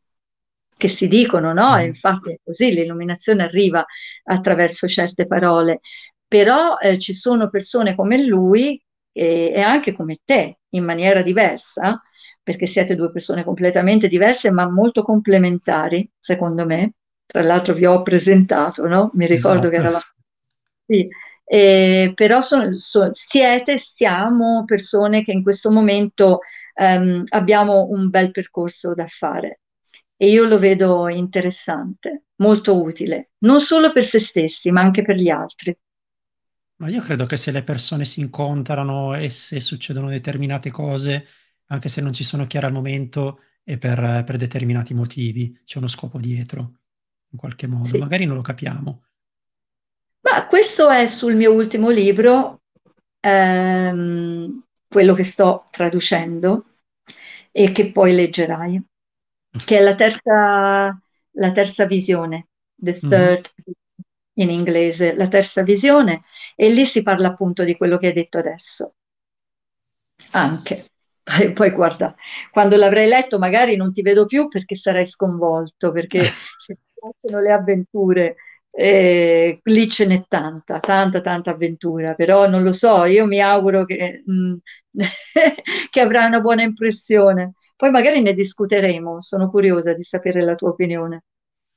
che si dicono, no? E mm. infatti è così, l'illuminazione arriva attraverso certe parole, però eh, ci sono persone come lui e, e anche come te, in maniera diversa, perché siete due persone completamente diverse ma molto complementari, secondo me. Tra l'altro vi ho presentato, no? Mi ricordo esatto. che eravamo sì. Eh, però so, so, siete, siamo persone che in questo momento ehm, abbiamo un bel percorso da fare e io lo vedo interessante, molto utile, non solo per se stessi ma anche per gli altri. Ma io credo che se le persone si incontrano e se succedono determinate cose, anche se non ci sono chiare al momento, e per, per determinati motivi, c'è uno scopo dietro, in qualche modo, sì. magari non lo capiamo ma questo è sul mio ultimo libro, ehm, quello che sto traducendo e che poi leggerai, che è la terza, la terza visione, the mm-hmm. third mm. in inglese, la terza visione, e lì si parla appunto di quello che hai detto adesso. Anche. Poi, poi guarda, quando l'avrai letto magari non ti vedo più perché sarai sconvolto, perché se ti piacciono le avventure eh, lì ce n'è tanta, tanta, tanta avventura, però non lo so, io mi auguro che, mm, che avrai una buona impressione. Poi magari ne discuteremo, sono curiosa di sapere la tua opinione.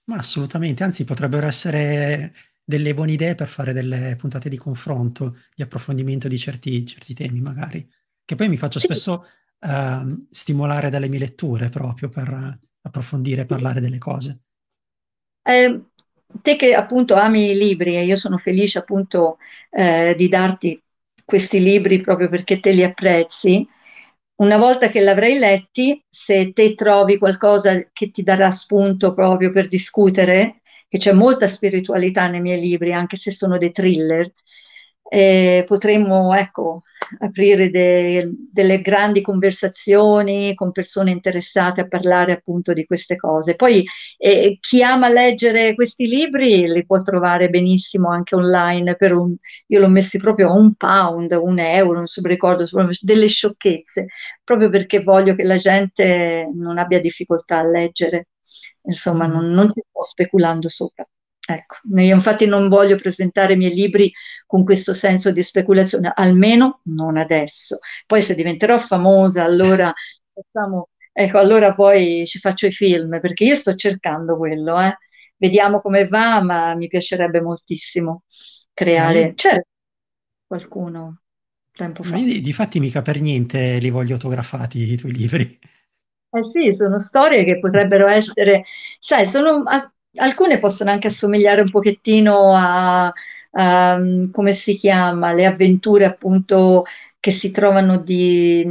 Ma assolutamente, anzi potrebbero essere delle buone idee per fare delle puntate di confronto, di approfondimento di certi, certi temi magari, che poi mi faccio spesso uh, stimolare dalle mie letture proprio per approfondire e parlare delle cose. Eh, te che appunto ami i libri e io sono felice appunto eh, di darti questi libri proprio perché te li apprezzi, una volta che l'avrai letti, se te trovi qualcosa che ti darà spunto proprio per discutere, che c'è molta spiritualità nei miei libri, anche se sono dei thriller, eh, potremmo ecco, aprire de delle grandi conversazioni con persone interessate a parlare appunto di queste cose. Poi eh, chi ama leggere questi libri li può trovare benissimo anche online, per un, io l'ho messi proprio a un pound, un euro, non so ricordo, delle sciocchezze, proprio perché voglio che la gente non abbia difficoltà a leggere, insomma mm. non, non ci sto speculando sopra. Ecco, io infatti non voglio presentare i miei libri con questo senso di speculazione, almeno non adesso. Poi se diventerò famosa, allora, facciamo, ecco, allora poi ci faccio i film, perché io sto cercando quello, eh. Vediamo come va, ma mi piacerebbe moltissimo creare. Mm. Certo, qualcuno tempo fa. Di, di fatti mica per niente li voglio autografati i tuoi libri. Eh sì, sono storie che potrebbero essere, sai, sono, Alcune possono anche assomigliare un pochettino a, a mm, come si chiama, le avventure appunto che si trovano di,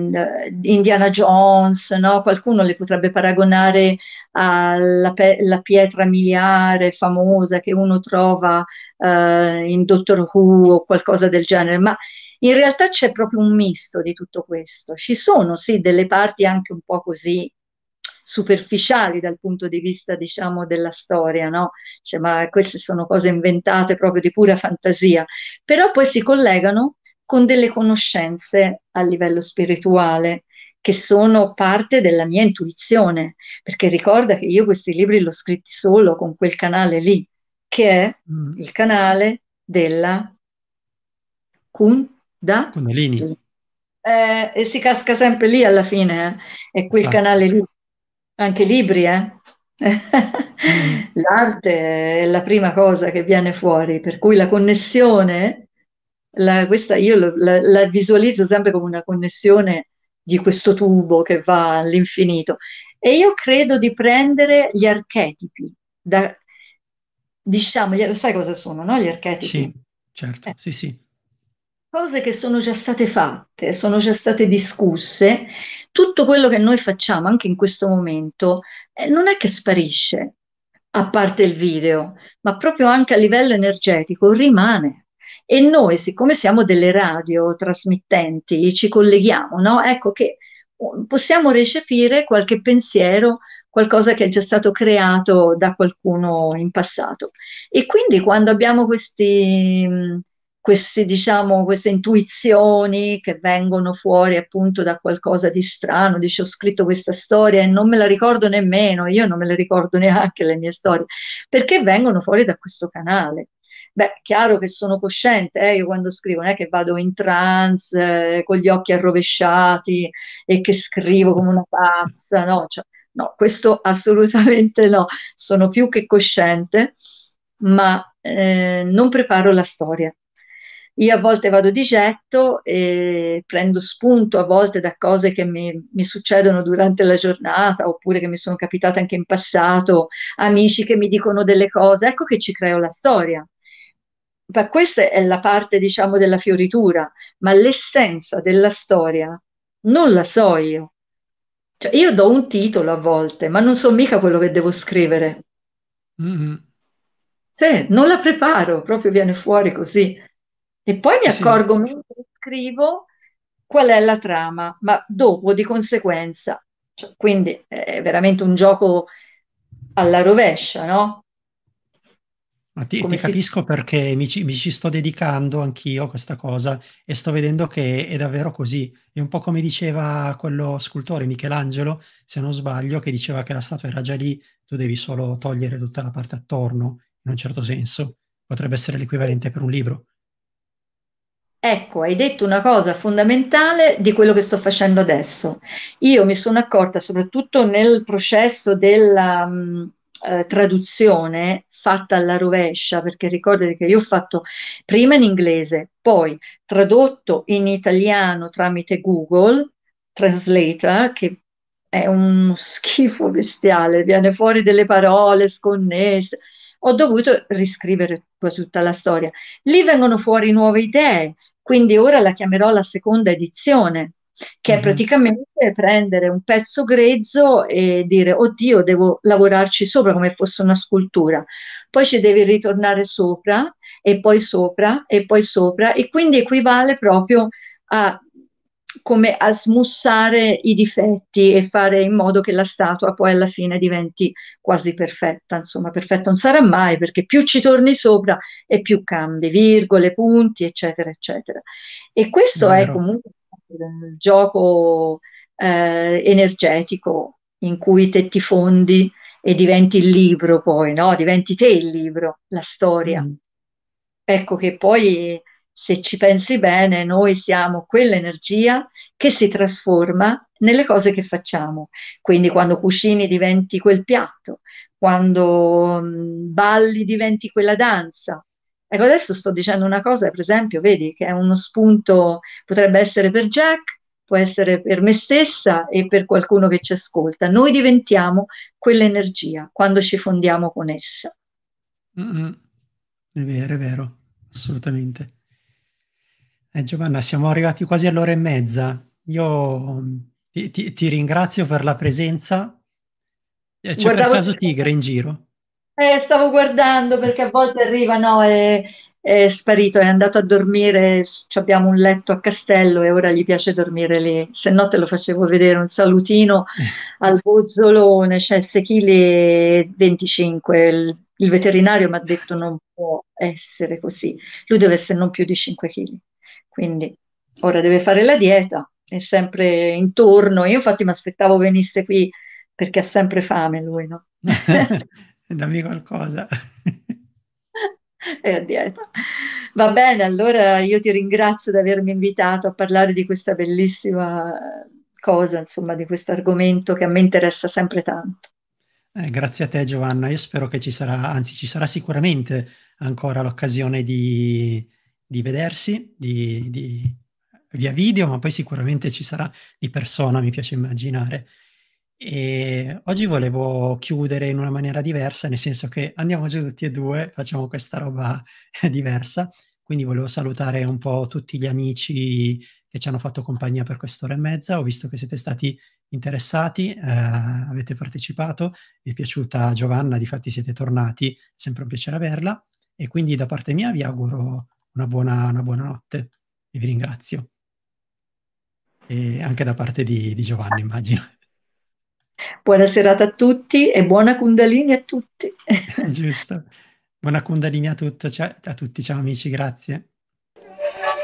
di eh, Indiana Jones, no? qualcuno le potrebbe paragonare alla pe- pietra miliare famosa che uno trova eh, in Doctor Who o qualcosa del genere, ma in realtà c'è proprio un misto di tutto questo. Ci sono sì delle parti anche un po' così superficiali dal punto di vista, diciamo, della storia, no? Cioè, ma queste sono cose inventate proprio di pura fantasia, però poi si collegano con delle conoscenze a livello spirituale che sono parte della mia intuizione, perché ricorda che io questi libri li ho scritti solo con quel canale lì, che è mm. il canale della Kunda. Kundalini. Eh, e si casca sempre lì alla fine, eh. è quel ah. canale lì. Anche libri, eh? Mm. L'arte è la prima cosa che viene fuori, per cui la connessione, la, questa io lo, la, la visualizzo sempre come una connessione di questo tubo che va all'infinito. E io credo di prendere gli archetipi, da, diciamo, lo sai cosa sono, no? Gli archetipi. Sì, certo, eh. sì, sì. Cose che sono già state fatte, sono già state discusse, tutto quello che noi facciamo anche in questo momento eh, non è che sparisce, a parte il video, ma proprio anche a livello energetico rimane. E noi, siccome siamo delle radio trasmittenti, ci colleghiamo, no? Ecco che possiamo recepire qualche pensiero, qualcosa che è già stato creato da qualcuno in passato. E quindi quando abbiamo questi queste, diciamo, queste intuizioni che vengono fuori appunto da qualcosa di strano, dice ho scritto questa storia e non me la ricordo nemmeno, io non me le ricordo neanche le mie storie, perché vengono fuori da questo canale. Beh, chiaro che sono cosciente, eh, io quando scrivo non è che vado in trance eh, con gli occhi arrovesciati e che scrivo come una pazza, no, cioè, no, questo assolutamente no, sono più che cosciente, ma eh, non preparo la storia, io a volte vado di getto e prendo spunto a volte da cose che mi, mi, succedono durante la giornata oppure che mi sono capitate anche in passato, amici che mi dicono delle cose, ecco che ci creo la storia. Ma questa è la parte, diciamo, della fioritura, ma l'essenza della storia non la so io. Cioè, io do un titolo a volte, ma non so mica quello che devo scrivere. Mm-hmm. Sì, non la preparo, proprio viene fuori così. E poi mi eh accorgo sì. mentre scrivo qual è la trama, ma dopo di conseguenza. Cioè, quindi è veramente un gioco alla rovescia, no? Ma ti, ti si... capisco perché mi ci, mi ci, sto dedicando anch'io a questa cosa e sto vedendo che è davvero così. È un po' come diceva quello scultore Michelangelo, se non sbaglio, che diceva che la statua era già lì, tu devi solo togliere tutta la parte attorno, in un certo senso. Potrebbe essere l'equivalente per un libro. Ecco, hai detto una cosa fondamentale di quello che sto facendo adesso. Io mi sono accorta, soprattutto nel processo della mh, mm, eh, traduzione fatta alla rovescia, perché ricordate che io ho fatto prima in inglese, poi tradotto in italiano tramite Google Translator, che è uno schifo bestiale, viene fuori delle parole sconnesse ho dovuto riscrivere tutta la storia. Lì vengono fuori nuove idee, quindi ora la chiamerò la seconda edizione, che mm è mm-hmm. praticamente prendere un pezzo grezzo e dire oddio devo lavorarci sopra come fosse una scultura, poi ci devi ritornare sopra e poi sopra e poi sopra e quindi equivale proprio a come a smussare i difetti e fare in modo che la statua poi alla fine diventi quasi perfetta, insomma perfetta non sarà mai perché più ci torni sopra e più cambi, virgole, punti, eccetera, eccetera. E questo Vero. è comunque un gioco eh, energetico in cui te ti fondi e diventi il libro poi, no? Diventi te il libro, la storia. Mm. Ecco che poi se ci pensi bene, noi siamo quell'energia che si trasforma nelle cose che facciamo. Quindi quando cucini diventi quel piatto, quando mm, balli diventi quella danza. Ecco, adesso sto dicendo una cosa, per esempio, vedi che è uno spunto, potrebbe essere per Jack, può essere per me stessa e per qualcuno che ci ascolta. Noi diventiamo quell'energia quando ci fondiamo con essa. Mm-hmm. È vero, è vero, assolutamente. Eh, Giovanna, siamo arrivati quasi all'ora e mezza. Io mm, ti, ti, ti ringrazio per la presenza. Eh, c'è Guardavo per caso tigre in giro? Eh, stavo guardando perché a volte arriva, no, è, è sparito, è andato a dormire, abbiamo un letto a castello e ora gli piace dormire lì, se no te lo facevo vedere, un salutino al Bozzolone, cioè 6 kg 25, il, il veterinario mi ha detto non può essere così, lui deve essere non più di 5 kg. Quindi ora deve fare la dieta, è sempre intorno. Io infatti mi aspettavo venisse qui perché ha sempre fame lui, no? Dammi qualcosa. è a dieta. Va bene, allora io ti ringrazio di avermi invitato a parlare di questa bellissima cosa, insomma, di questo argomento che a me interessa sempre tanto. Eh, grazie a te Giovanna, io spero che ci sarà, anzi ci sarà sicuramente ancora l'occasione di, di vedersi di, di, via video, ma poi sicuramente ci sarà di persona, mi piace immaginare. E oggi volevo chiudere in una maniera diversa, nel senso che andiamo giù tutti e due, facciamo questa roba diversa. Quindi volevo salutare un po' tutti gli amici che ci hanno fatto compagnia per quest'ora e mezza. Ho visto che siete stati interessati, eh, avete partecipato, vi è piaciuta Giovanna, di fatti siete tornati, sempre un piacere averla. E quindi da parte mia vi auguro una buona, una buona notte e vi ringrazio. E anche da parte di, di Giovanni, immagino. Buona serata a tutti e buona Kundalini a tutti. Giusto. Buona Kundalini a, tutto, cioè, a tutti, ciao amici, grazie.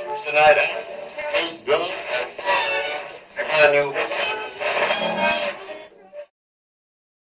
Buonasera.